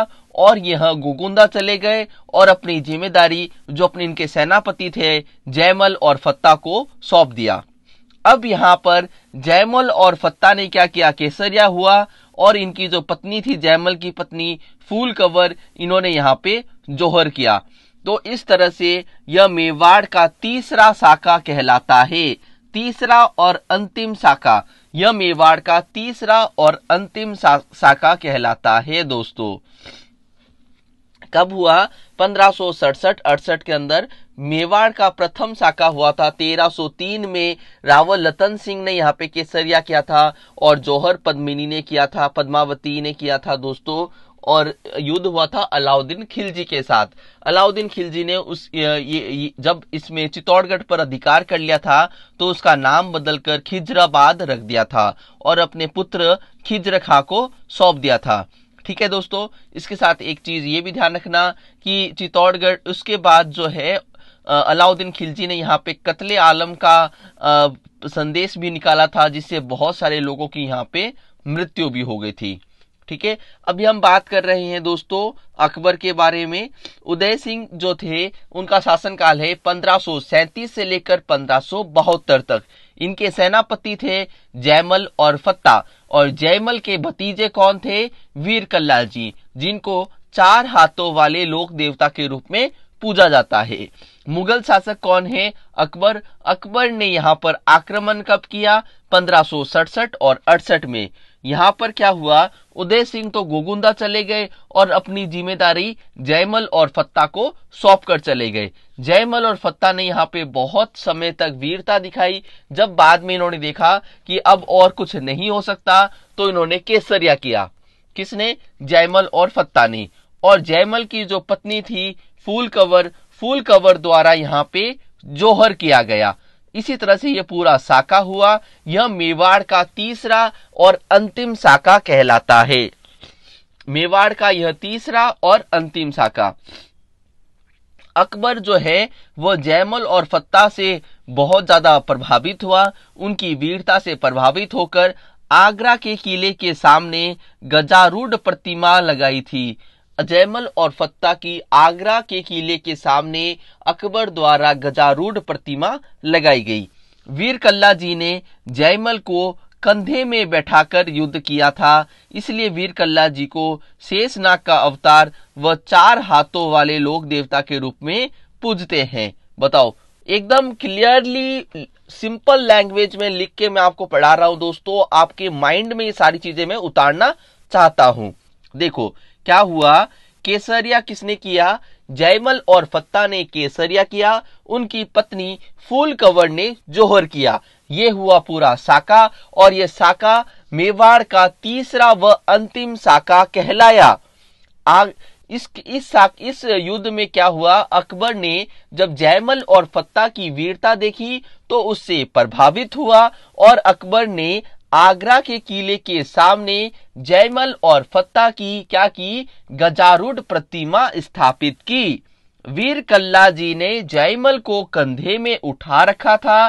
और यह गोगुंदा चले गए और अपनी जिम्मेदारी जो अपने इनके सेनापति थे जयमल और फत्ता को सौंप दिया अब यहाँ पर जयमल और फत्ता ने क्या किया केसरिया हुआ और इनकी जो पत्नी थी जयमल की पत्नी फूल कवर इन्होंने यहाँ पे जोहर किया तो इस तरह से यह मेवाड़ का तीसरा शाखा कहलाता है तीसरा और अंतिम शाखा यह मेवाड़ का तीसरा और अंतिम सा, कहलाता है दोस्तों कब हुआ पंद्रह अड़सठ के अंदर मेवाड़ का प्रथम शाखा हुआ था 1303 में रावल लतन सिंह ने यहाँ पे केसरिया किया था और जौहर पद्मिनी ने किया था पद्मावती ने किया था दोस्तों और युद्ध हुआ था अलाउद्दीन खिलजी के साथ अलाउद्दीन खिलजी ने उस ये, ये, जब इसमें चित्तौड़गढ़ पर अधिकार कर लिया था तो उसका नाम बदलकर खिजराबाद रख दिया था और अपने पुत्र खिजर खां को सौंप दिया था ठीक है दोस्तों इसके साथ एक चीज ये भी ध्यान रखना कि चित्तौड़गढ़ उसके बाद जो है अलाउद्दीन खिलजी ने यहाँ पे कत्ले आलम का संदेश भी निकाला था जिससे बहुत सारे लोगों की यहाँ पे मृत्यु भी हो गई थी ठीक है अभी हम बात कर रहे हैं दोस्तों अकबर के बारे में उदय सिंह जो थे उनका शासनकाल है पंद्रह से लेकर पंद्रह तक इनके सेनापति थे जयमल और फत्ता और जयमल के भतीजे कौन थे वीर कल्लाल जी जिनको चार हाथों वाले लोक देवता के रूप में पूजा जाता है मुगल शासक कौन है अकबर अकबर ने यहाँ पर आक्रमण कब किया पंद्रह और अड़सठ में यहाँ पर क्या हुआ उदय सिंह तो गोगुंदा चले गए और अपनी जिम्मेदारी जयमल और फत्ता को सौंप कर चले गए जयमल और फत्ता ने यहाँ पे बहुत समय तक वीरता दिखाई जब बाद में इन्होंने देखा कि अब और कुछ नहीं हो सकता तो इन्होंने केसरिया किया किसने जयमल और फत्ता ने और जयमल की जो पत्नी थी फूल कवर फूल कवर द्वारा यहाँ पे जोहर किया गया इसी तरह से यह पूरा शाखा हुआ यह मेवाड़ का तीसरा और अंतिम शाखा कहलाता है मेवाड़ का यह तीसरा और अंतिम शाखा अकबर जो है वह जयमल और फत्ता से बहुत ज्यादा प्रभावित हुआ उनकी वीरता से प्रभावित होकर आगरा के किले के सामने गजारूढ़ प्रतिमा लगाई थी अजयमल और फत्ता की आगरा के किले के सामने अकबर द्वारा गजारूढ़ प्रतिमा लगाई गई वीर कल्ला जी ने जयमल को कंधे में बैठाकर युद्ध किया था इसलिए वीर कल्ला जी को शेषनाग का अवतार व चार हाथों वाले लोक देवता के रूप में पूजते हैं बताओ एकदम क्लियरली सिंपल लैंग्वेज में लिख के मैं आपको पढ़ा रहा हूं दोस्तों आपके माइंड में ये सारी चीजें मैं उतारना चाहता हूं देखो क्या हुआ केसरिया किसने किया जयमल और फत्ता ने केसरिया किया उनकी पत्नी फूल कवर ने जोहर किया ये हुआ पूरा साका और ये साका मेवाड़ का तीसरा व अंतिम साका कहलाया आ, इस इस साक, इस युद्ध में क्या हुआ अकबर ने जब जयमल और फत्ता की वीरता देखी तो उससे प्रभावित हुआ और अकबर ने आगरा के किले के सामने जयमल और फत्ता की क्या की गजारूढ़ प्रतिमा स्थापित की वीर कल्ला जी ने जयमल को कंधे में उठा रखा था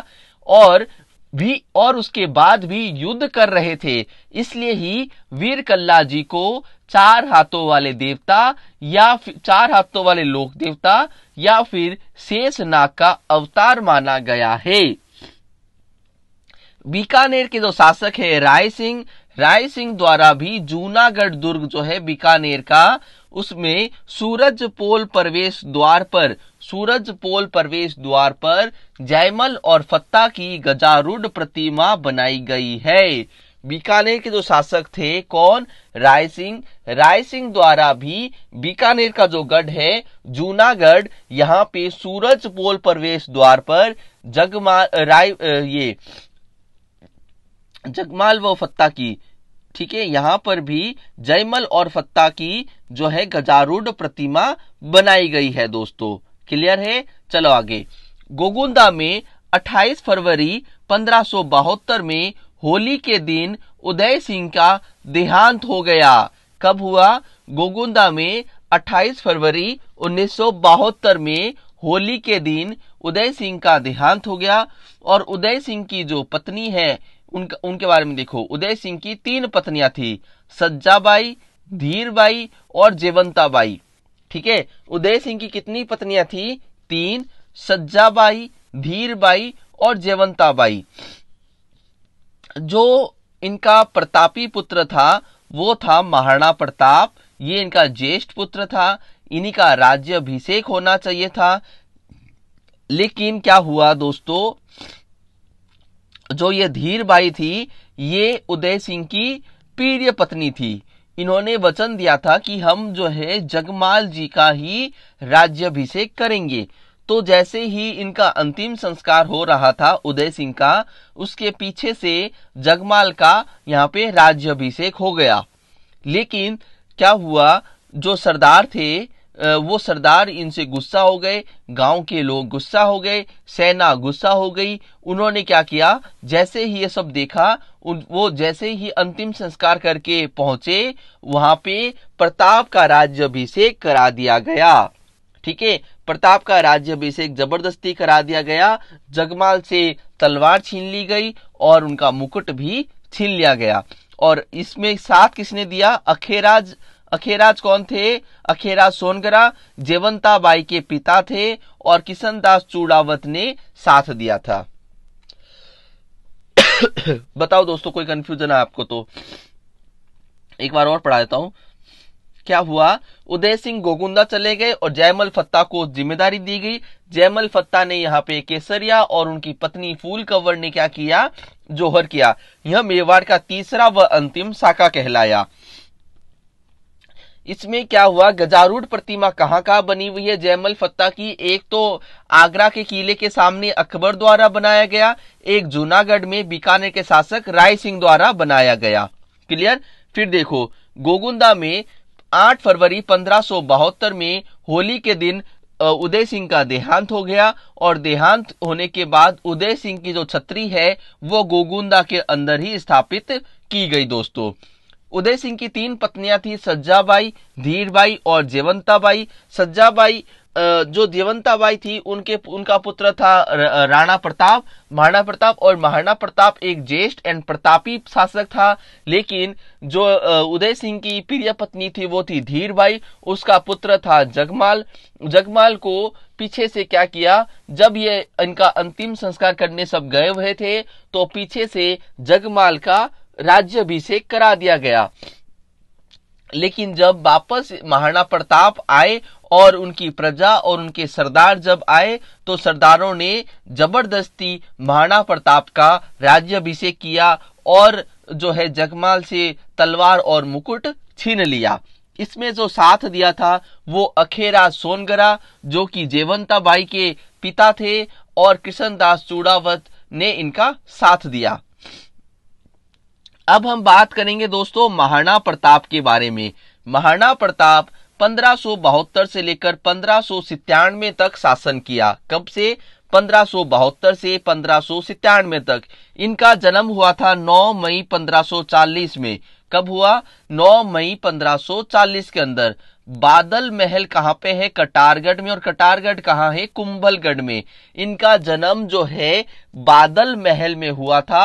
और भी और उसके बाद भी युद्ध कर रहे थे इसलिए ही वीर कल्ला जी को चार हाथों वाले देवता या चार हाथों वाले लोक देवता या फिर शेष नाग का अवतार माना गया है बीकानेर के जो शासक है राय सिंह राय सिंह द्वारा भी जूनागढ़ दुर्ग जो है बीकानेर का उसमें सूरज पोल प्रवेश द्वार पर सूरज पोल प्रवेश द्वार पर जयमल और फत्ता की गजारूढ़ प्रतिमा बनाई गई है बीकानेर के जो शासक थे कौन राय सिंह राय सिंह द्वारा भी बीकानेर का जो गढ़ है जूनागढ़ यहाँ पे सूरज पोल प्रवेश द्वार पर जगमा राय ये जगमाल व फत्ता की ठीक है यहां पर भी जयमल और फत्ता की जो है गजारूढ़ प्रतिमा बनाई गई है दोस्तों क्लियर है चलो आगे गोगुंदा में 28 फरवरी पंद्रह में होली के दिन उदय सिंह का देहांत हो गया कब हुआ गोगुंदा में 28 फरवरी उन्नीस में होली के दिन उदय सिंह का देहांत हो गया और उदय सिंह की जो पत्नी है उनका उनके बारे में देखो उदय सिंह की तीन पत्नियां थी सज्जाबाई धीरबाई और जेवंताबाई ठीक है उदय सिंह की कितनी पत्नियां थी तीन सज्जाबाई धीरबाई और जेवंताबाई जो इनका प्रतापी पुत्र था वो था महाराणा प्रताप ये इनका ज्येष्ठ पुत्र था इन्हीं का राज्य अभिषेक होना चाहिए था लेकिन क्या हुआ दोस्तों जो ये धीर बाई थी ये उदय सिंह की प्रिय पत्नी थी इन्होंने वचन दिया था कि हम जो है जगमाल जी का ही राज्यभिषेक करेंगे तो जैसे ही इनका अंतिम संस्कार हो रहा था उदय सिंह का उसके पीछे से जगमाल का यहाँ पे राज्यभिषेक हो गया लेकिन क्या हुआ जो सरदार थे वो सरदार इनसे गुस्सा हो गए गांव के लोग गुस्सा हो गए सेना गुस्सा हो गई उन्होंने क्या किया जैसे ही ये सब देखा उन वो जैसे ही अंतिम संस्कार करके पहुंचे वहां पे प्रताप का राज्य अभिषेक करा दिया गया ठीक है प्रताप का राज्य अभिषेक जबरदस्ती करा दिया गया जगमाल से तलवार छीन ली गई और उनका मुकुट भी छीन लिया गया और इसमें साथ किसने दिया अखेराज अखेराज कौन थे अखेराज सोनगरा जेवंताबाई के पिता थे और किशनदास चूड़ावत ने साथ दिया था बताओ दोस्तों कोई कंफ्यूजन है आपको तो एक बार और पढ़ा देता हूं क्या हुआ उदय सिंह गोगुंदा चले गए और जयमल फत्ता को जिम्मेदारी दी गई जयमल फत्ता ने यहाँ पे केसरिया और उनकी पत्नी फूल कंवर ने क्या किया जोहर किया यह मेवाड़ का तीसरा व अंतिम साका कहलाया इसमें क्या हुआ गजारूड प्रतिमा कहाँ कहाँ बनी हुई है जयमल फत्ता की एक तो आगरा के किले के सामने अकबर द्वारा बनाया गया एक जूनागढ़ में बीकानेर के शासक राय सिंह द्वारा बनाया गया क्लियर फिर देखो गोगुंदा में 8 फरवरी पंद्रह में होली के दिन उदय सिंह का देहांत हो गया और देहांत होने के बाद उदय सिंह की जो छत्री है वो गोगुंदा के अंदर ही स्थापित की गई दोस्तों उदय सिंह की तीन पत्नियां थी सज्जाबाई धीरबाई और जेवंताबाई सज्जाबाई जो देवंताबाई थी उनके उनका पुत्र था राणा प्रताप महाराणा प्रताप और महाराणा प्रताप एक ज्येष्ठ एंड प्रतापी शासक था लेकिन जो उदय सिंह की प्रिय पत्नी थी वो थी धीरबाई उसका पुत्र था जगमाल जगमाल को पीछे से क्या किया जब ये इनका अंतिम संस्कार करने सब गए हुए थे तो पीछे से जगमाल का राज्य अभिषेक करा दिया गया लेकिन जब वापस महाराणा प्रताप आए और उनकी प्रजा और उनके सरदार जब आए तो सरदारों ने जबरदस्ती महाराणा प्रताप का राज्य अभिषेक किया और जो है जगमाल से तलवार और मुकुट छीन लिया इसमें जो साथ दिया था वो अखेरा सोनगरा जो कि बाई के पिता थे और कृष्णदास चूड़ावत ने इनका साथ दिया अब हम बात करेंगे दोस्तों महाराणा प्रताप के बारे में महाराणा प्रताप पंद्रह से लेकर पंद्रह तक शासन किया कब से पंद्रह से पंद्रह तक इनका जन्म हुआ था 9 मई 1540 में कब हुआ 9 मई 1540 के अंदर बादल महल कहाँ पे है कटारगढ़ में और कटारगढ़ कहाँ है कुंभलगढ़ में इनका जन्म जो है बादल महल में हुआ था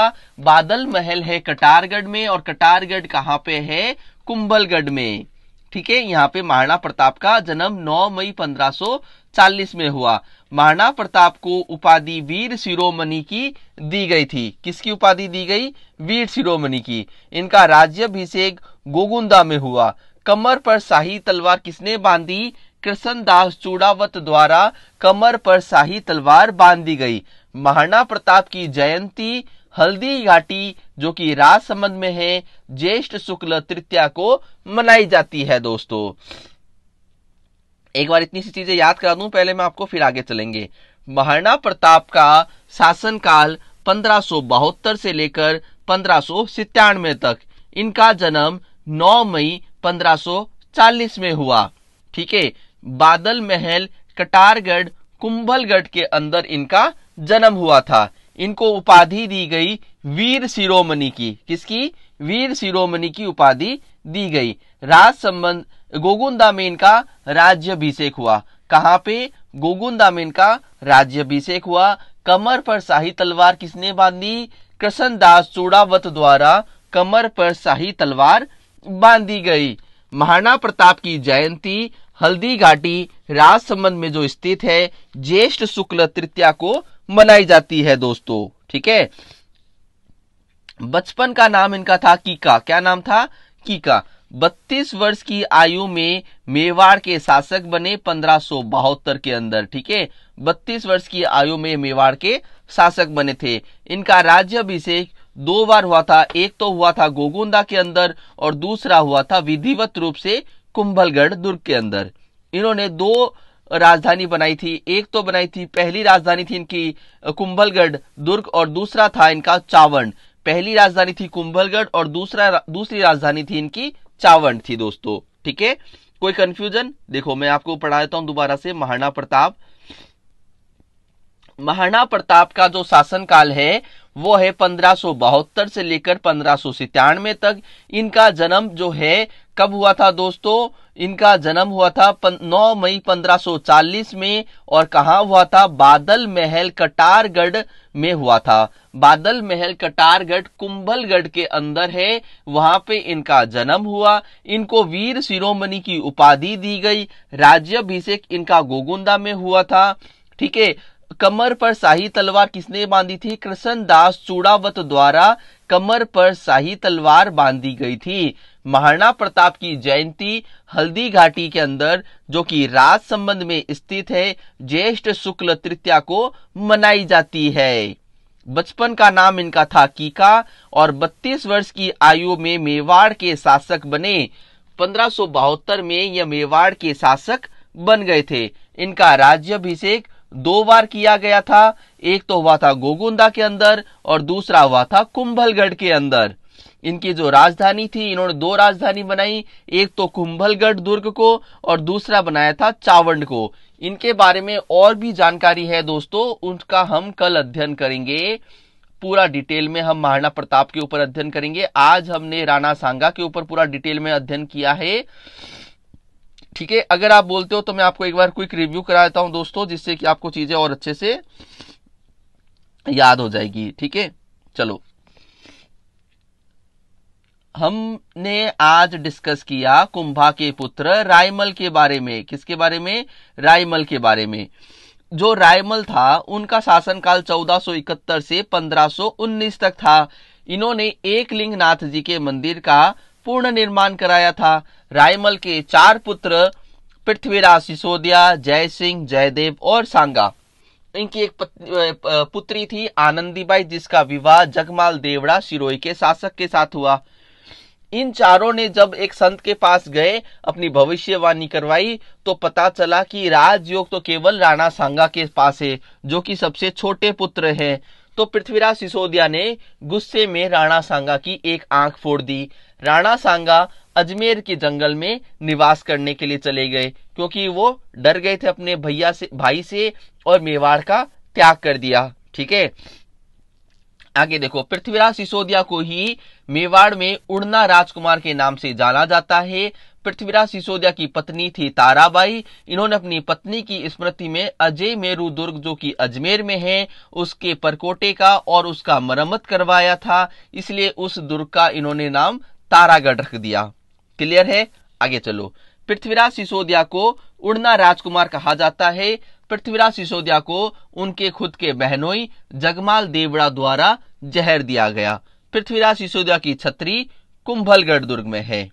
बादल महल है कटारगढ़ में और कटारगढ़ कहाँ पे है कुंभलगढ़ में ठीक है यहाँ पे महाराणा प्रताप का जन्म 9 मई 1540 में हुआ महाराणा प्रताप को उपाधि वीर शिरोमणि की दी गई थी किसकी उपाधि दी गई वीर शिरोमणि की इनका राज्य राज्यभिषेक गोगुंदा में हुआ कमर पर शाही तलवार किसने बांधी कृष्ण दास चूड़ावत द्वारा कमर पर शाही तलवार बांधी गई महाराणा प्रताप की जयंती हल्दी घाटी जो कि राजसमंद में है ज्येष्ठ शुक्ल तृतीया को मनाई जाती है दोस्तों एक बार इतनी सी चीजें याद करा दूं पहले मैं आपको फिर आगे चलेंगे महाराणा प्रताप का शासनकाल पंद्रह से लेकर पंद्रह तक इनका जन्म 9 मई 1540 में हुआ ठीक है बादल महल कटारगढ़ कुंभलगढ़ के अंदर इनका जन्म हुआ था इनको उपाधि दी गई वीर शिरोमणि की किसकी वीर शिरोमणि की उपाधि दी गई राज संबंध गोगुंदा में इनका राज्यभिषेक हुआ कहाँ पे गोगुंदा में इनका राज्यभिषेक हुआ कमर पर शाही तलवार किसने बांधी कृष्णदास चूड़ावत द्वारा कमर पर शाही तलवार बांधी गई महाराणा प्रताप की जयंती हल्दी घाटी राजसमंद में जो स्थित है ज्येष्ठ शुक्ल तृतीया को मनाई जाती है दोस्तों ठीक है बचपन का नाम इनका था कीका क्या नाम था कीका 32 वर्ष की आयु में मेवाड़ के शासक बने पंद्रह के अंदर ठीक है 32 वर्ष की आयु में मेवाड़ के शासक बने थे इनका राज्य अभिषेक दो बार हुआ था एक तो हुआ था गोगोंदा के अंदर और दूसरा हुआ था विधिवत रूप से कुंभलगढ़ दुर्ग के अंदर इन्होंने दो राजधानी बनाई थी एक तो बनाई थी पहली राजधानी थी इनकी कुंभलगढ़ दुर्ग और दूसरा था इनका चावंड पहली राजधानी थी कुंभलगढ़ और दूसरा दूसरी राजधानी थी इनकी चावंड थी दोस्तों ठीक है कोई कंफ्यूजन देखो मैं आपको पढ़ा देता हूं दोबारा से महाराणा प्रताप महाराणा प्रताप का जो शासन काल है वो है पंद्रह से लेकर पंद्रह तक इनका जन्म जो है कब हुआ था दोस्तों इनका जन्म हुआ था 9 मई 1540 में और कहा हुआ था बादल महल कटारगढ़ में हुआ था बादल महल कटारगढ़ कुंभलगढ़ के अंदर है वहां पे इनका जन्म हुआ इनको वीर शिरोमणि की उपाधि दी गई राज्यभिषेक इनका गोगुंदा में हुआ था ठीक है कमर पर शाही तलवार किसने बांधी थी कृष्ण दास चूड़ावत द्वारा कमर पर शाही तलवार बांधी गई थी महाराणा प्रताप की जयंती हल्दी घाटी के अंदर जो कि राज संबंध में स्थित है ज्येष्ठ शुक्ल तृतीया को मनाई जाती है बचपन का नाम इनका था कीका और 32 वर्ष की आयु में मेवाड़ के शासक बने पंद्रह में यह मेवाड़ के शासक बन गए थे इनका राज्यभिषेक दो बार किया गया था एक तो हुआ था गोगुंदा के अंदर और दूसरा हुआ था कुंभलगढ़ के अंदर इनकी जो राजधानी थी इन्होंने दो राजधानी बनाई एक तो कुंभलगढ़ दुर्ग को और दूसरा बनाया था चावंड को इनके बारे में और भी जानकारी है दोस्तों उनका हम कल अध्ययन करेंगे पूरा डिटेल में हम महाराणा प्रताप के ऊपर अध्ययन करेंगे आज हमने राणा सांगा के ऊपर पूरा डिटेल में अध्ययन किया है ठीक है अगर आप बोलते हो तो मैं आपको एक बार क्विक रिव्यू करा देता हूं दोस्तों जिससे कि आपको चीजें और अच्छे से याद हो जाएगी ठीक है चलो हमने आज डिस्कस किया कुंभा के पुत्र रायमल के बारे में किसके बारे में रायमल के बारे में जो रायमल था उनका शासनकाल 1471 से 1519 तक था इन्होंने एक लिंगनाथ जी के मंदिर का पूर्ण निर्माण कराया था रायमल के चार पुत्र पृथ्वीराज सिसोदिया जय सिंह जयदेव और सांगा इनकी एक पुत्री थी आनंदीबाई जिसका विवाह जगमाल देवड़ा सिरोही के शासक के साथ हुआ इन चारों ने जब एक संत के पास गए अपनी भविष्यवाणी करवाई तो पता चला कि राजयोग तो केवल राणा सांगा के पास है जो कि सबसे छोटे पुत्र है तो पृथ्वीराज सिसोदिया ने गुस्से में राणा सांगा की एक आंख फोड़ दी राणा सांगा अजमेर के जंगल में निवास करने के लिए चले गए क्योंकि वो डर गए थे अपने भैया से भाई से और मेवाड़ का त्याग कर दिया ठीक है आगे देखो पृथ्वीराज सिसोदिया को ही मेवाड़ में उड़ना राजकुमार के नाम से जाना जाता है पृथ्वीराज सिसोदिया की पत्नी थी ताराबाई इन्होंने अपनी पत्नी की स्मृति में अजय मेरू दुर्ग जो कि अजमेर में है उसके परकोटे का और उसका मरम्मत करवाया था इसलिए उस दुर्ग का इन्होंने नाम तारागढ़ रख दिया क्लियर है आगे चलो पृथ्वीराज सिसोदिया को उड़ना राजकुमार कहा जाता है पृथ्वीराज सिसोदिया को उनके खुद के बहनोई जगमाल देवड़ा द्वारा जहर दिया गया पृथ्वीराज सिसोदिया की छत्री कुंभलगढ़ दुर्ग में है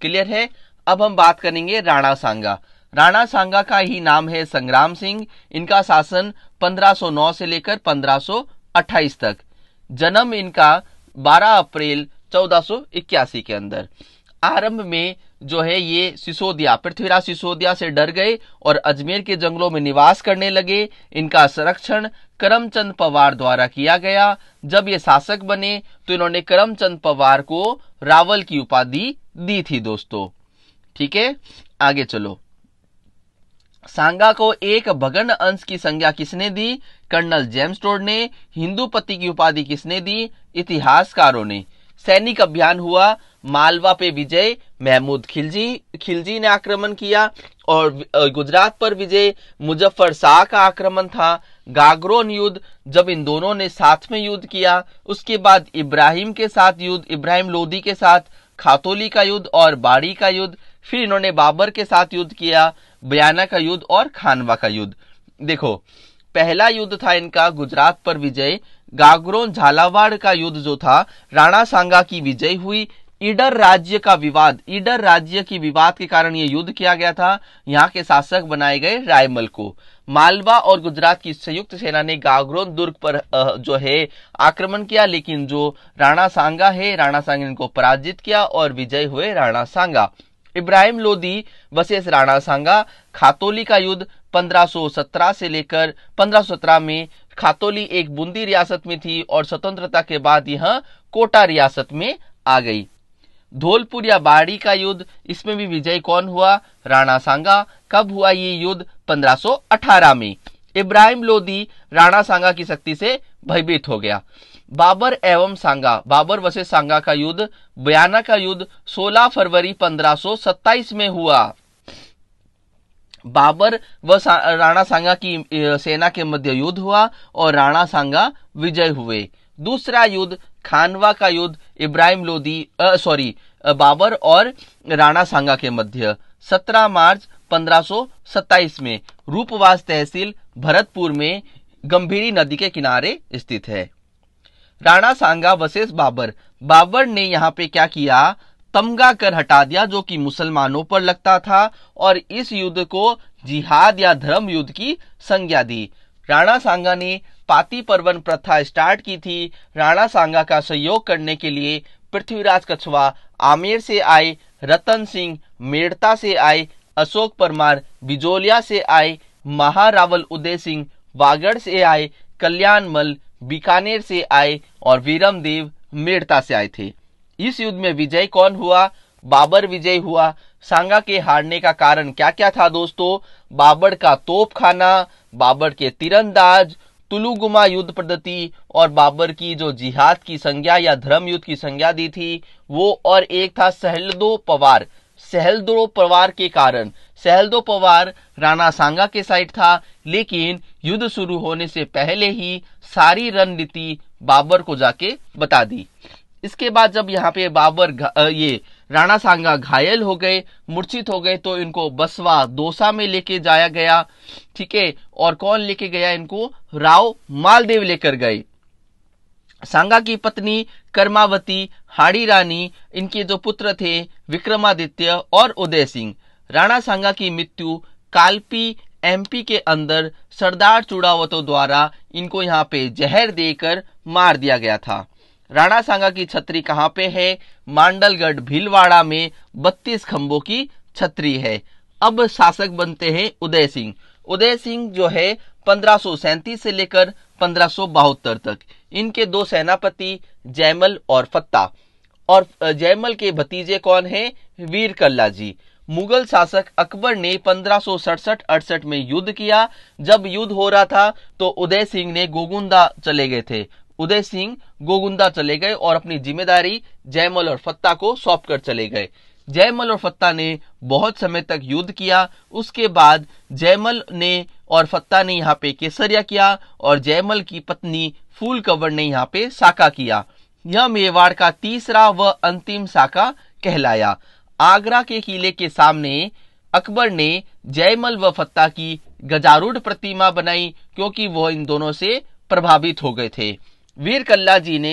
क्लियर है अब हम बात करेंगे राणा सांगा राणा सांगा का ही नाम है संग्राम सिंह इनका शासन 1509 से लेकर 1528 तक जन्म इनका 12 अप्रैल चौदह के अंदर आरंभ में जो है ये सिसोदिया पृथ्वीराज सिसोदिया से डर गए और अजमेर के जंगलों में निवास करने लगे इनका संरक्षण करमचंद पवार द्वारा किया गया जब ये शासक बने तो इन्होंने करमचंद पवार को रावल की उपाधि दी थी दोस्तों ठीक है आगे चलो सांगा को एक भगन अंश की संज्ञा किसने दी कर्नल जेम्स टोड ने हिंदू पति की उपाधि किसने दी इतिहासकारों ने सैनिक अभियान हुआ मालवा पे विजय महमूद खिलजी खिलजी ने आक्रमण किया और गुजरात पर विजय मुजफ्फर शाह का आक्रमण था गागरोन युद्ध जब इन दोनों ने साथ में युद्ध किया उसके बाद इब्राहिम के साथ युद्ध इब्राहिम लोधी के साथ खातोली का युद्ध और बाड़ी का युद्ध फिर इन्होंने बाबर के साथ युद्ध किया बयाना का युद्ध और खानवा का युद्ध देखो पहला युद्ध था इनका गुजरात पर विजय गागरोन झालावाड़ का युद्ध जो था राणा सांगा की विजय हुई इडर राज्य का विवाद इडर राज्य की विवाद के कारण यह युद्ध किया गया था यहाँ के शासक बनाए गए रायमल को मालवा और गुजरात की संयुक्त सेना ने गागरोन दुर्ग पर जो है आक्रमण किया लेकिन जो राणा सांगा है राणा सांगा इनको पराजित किया और विजय हुए राणा सांगा इब्राहिम लोदी वसेस राणा सांगा खातोली का युद्ध 1517 से लेकर 1517 में खातोली एक बूंदी रियासत में थी और स्वतंत्रता के बाद यह कोटा रियासत में आ गई धौलपुर या बाड़ी का युद्ध इसमें भी विजय कौन हुआ राणा सांगा कब हुआ ये युद्ध 1518 में इब्राहिम लोदी राणा सांगा की शक्ति से भयभीत हो गया बाबर एवं सांगा बाबर वसे सांगा का युद्ध बयाना का युद्ध 16 फरवरी 1527 में हुआ बाबर व राणा सांगा की सेना के मध्य युद्ध हुआ और राणा सांगा विजय हुए दूसरा युद्ध खानवा का युद्ध इब्राहिम लोदी सॉरी बाबर और राणा सांगा के मध्य 17 मार्च 1527 में रूपवास तहसील भरतपुर में गंभीरी नदी के किनारे स्थित है राणा सांगा वशेष बाबर बाबर ने यहाँ पे क्या किया तमगा कर हटा दिया जो कि मुसलमानों पर लगता था और इस युद्ध को जिहाद या धर्म युद्ध की संज्ञा दी राणा सांगा ने पाती पर्वन प्रथा स्टार्ट की थी राणा सांगा का सहयोग करने के लिए पृथ्वीराज कछवा आमेर से आए रतन सिंह मेड़ता से आए अशोक परमार बिजोलिया से आए महारावल उदय सिंह वागड़ से आए कल्याण मल बीकानेर से आए और वीरम देव मेड़ता से आए थे इस युद्ध में विजय कौन हुआ बाबर विजय हुआ सांगा के हारने का कारण क्या क्या था दोस्तों बाबर का तोप खाना बाबर के तीरंदाज तुलुगुमा युद्ध पद्धति और बाबर की जो जिहाद की संज्ञा या धर्म युद्ध की संज्ञा दी थी वो और एक था सहलदो पवार सहलदो पवार के कारण सहलदो पवार राणा सांगा के साइड था लेकिन युद्ध शुरू होने से पहले ही सारी रणनीति बाबर को जाके बता दी इसके बाद जब यहाँ पे बाबर ये राणा सांगा घायल हो गए मूर्छित हो गए तो इनको बसवा दोसा में लेके जाया गया ठीक है और कौन लेके गया इनको राव मालदेव लेकर गए सांगा की पत्नी कर्मावती हाड़ी रानी इनके जो पुत्र थे विक्रमादित्य और उदय सिंह राणा सांगा की मृत्यु कालपी एमपी के अंदर सरदार चुड़ावतों द्वारा इनको यहाँ पे जहर देकर मार दिया गया था राणा सांगा की छतरी कहाँ पे है मांडलगढ़ भीलवाड़ा में बत्तीस खंभों की छतरी है अब शासक बनते हैं उदय सिंह उदय सिंह जो है पंद्रह से लेकर पंद्रह तक इनके दो सेनापति जयमल और फत्ता और जयमल के भतीजे कौन है वीर कल्ला जी मुगल शासक अकबर ने पंद्रह अड़सठ में युद्ध किया जब युद्ध हो रहा था तो उदय सिंह ने गोगुंदा चले गए थे उदय सिंह गोगुंदा चले गए और अपनी जिम्मेदारी जयमल और फत्ता को सौंप कर चले गए जयमल और फत्ता ने बहुत समय तक युद्ध किया उसके बाद जयमल ने और फत्ता ने यहाँ पे केसरिया किया और जयमल की पत्नी फूल कंवर ने यहाँ पे साका किया यह मेवाड़ का तीसरा व अंतिम साका कहलाया आगरा के किले के सामने अकबर ने जयमल व फत्ता की गजारूढ़ प्रतिमा बनाई क्योंकि वह इन दोनों से प्रभावित हो गए थे वीर कल्ला जी ने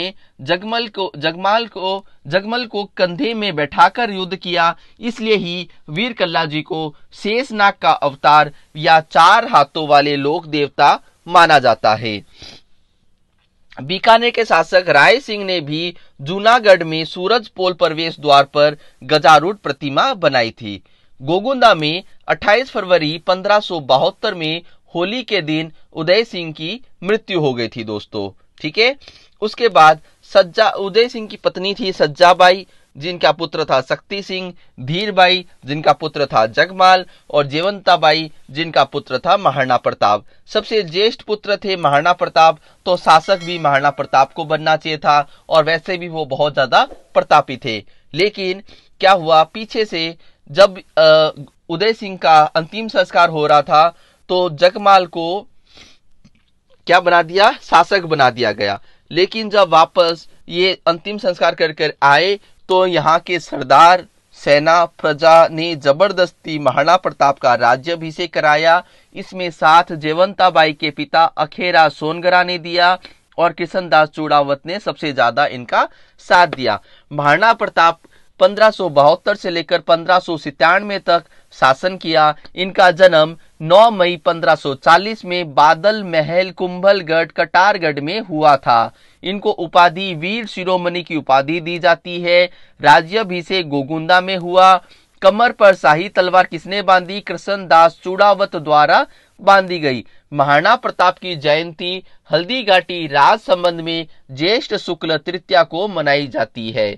जगमल को जगमाल को जगमल को कंधे में बैठाकर युद्ध किया इसलिए ही वीर कल्ला जी को शेषनाग का अवतार या चार हाथों वाले लोक देवता माना जाता है बीकानेर के शासक राय सिंह ने भी जूनागढ़ में सूरज पोल प्रवेश द्वार पर गजारूट प्रतिमा बनाई थी गोगुंदा में 28 फरवरी पंद्रह में होली के दिन उदय सिंह की मृत्यु हो गई थी दोस्तों ठीक है उसके बाद सज्जा उदय सिंह की पत्नी थी सज्जाबाई जिनका पुत्र था शक्ति सिंह धीरबाई जिनका पुत्र था जगमाल और जेवंताबाई जिनका पुत्र था महाराणा प्रताप सबसे ज्येष्ठ पुत्र थे महाराणा प्रताप तो शासक भी महाराणा प्रताप को बनना चाहिए था और वैसे भी वो बहुत ज्यादा प्रतापी थे लेकिन क्या हुआ पीछे से जब उदय सिंह का अंतिम संस्कार हो रहा था तो जगमाल को क्या बना दिया शासक बना दिया गया लेकिन जब वापस ये अंतिम संस्कार कर कर आए तो यहाँ के सरदार सेना प्रजा ने जबरदस्ती महाराणा प्रताप का राज्य राज्यभिषेक कराया इसमें साथ जेवंताबाई के पिता अखेरा सोनगरा ने दिया और दास चूड़ावत ने सबसे ज्यादा इनका साथ दिया महाराणा प्रताप पंद्रह से लेकर पंद्रह तक शासन किया इनका जन्म 9 मई 1540 में बादल महल कुंभलगढ़ कटारगढ़ में हुआ था इनको उपाधि वीर शिरोमणि की उपाधि दी जाती है राज्यभिषेक गोगुंदा में हुआ कमर पर शाही तलवार किसने बांधी कृष्ण दास चूड़ावत द्वारा बांधी गई महाराणा प्रताप की जयंती हल्दी घाटी राज संबंध में ज्येष्ठ शुक्ल तृतीया को मनाई जाती है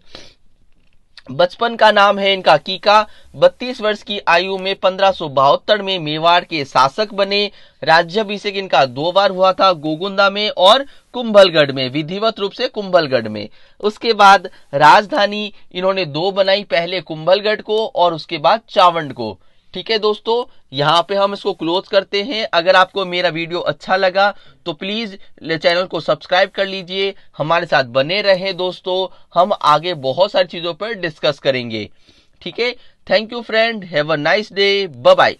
बचपन का नाम है इनका कीका 32 वर्ष की आयु में पंद्रह में मेवाड़ के शासक बने राज्यभिषेक इनका दो बार हुआ था गोगुंदा में और कुंभलगढ़ में विधिवत रूप से कुंभलगढ़ में उसके बाद राजधानी इन्होंने दो बनाई पहले कुंभलगढ़ को और उसके बाद चावंड को ठीक है दोस्तों यहाँ पे हम इसको क्लोज करते हैं अगर आपको मेरा वीडियो अच्छा लगा तो प्लीज चैनल को सब्सक्राइब कर लीजिए हमारे साथ बने रहे दोस्तों हम आगे बहुत सारी चीजों पर डिस्कस करेंगे ठीक है thank you friend have a nice day bye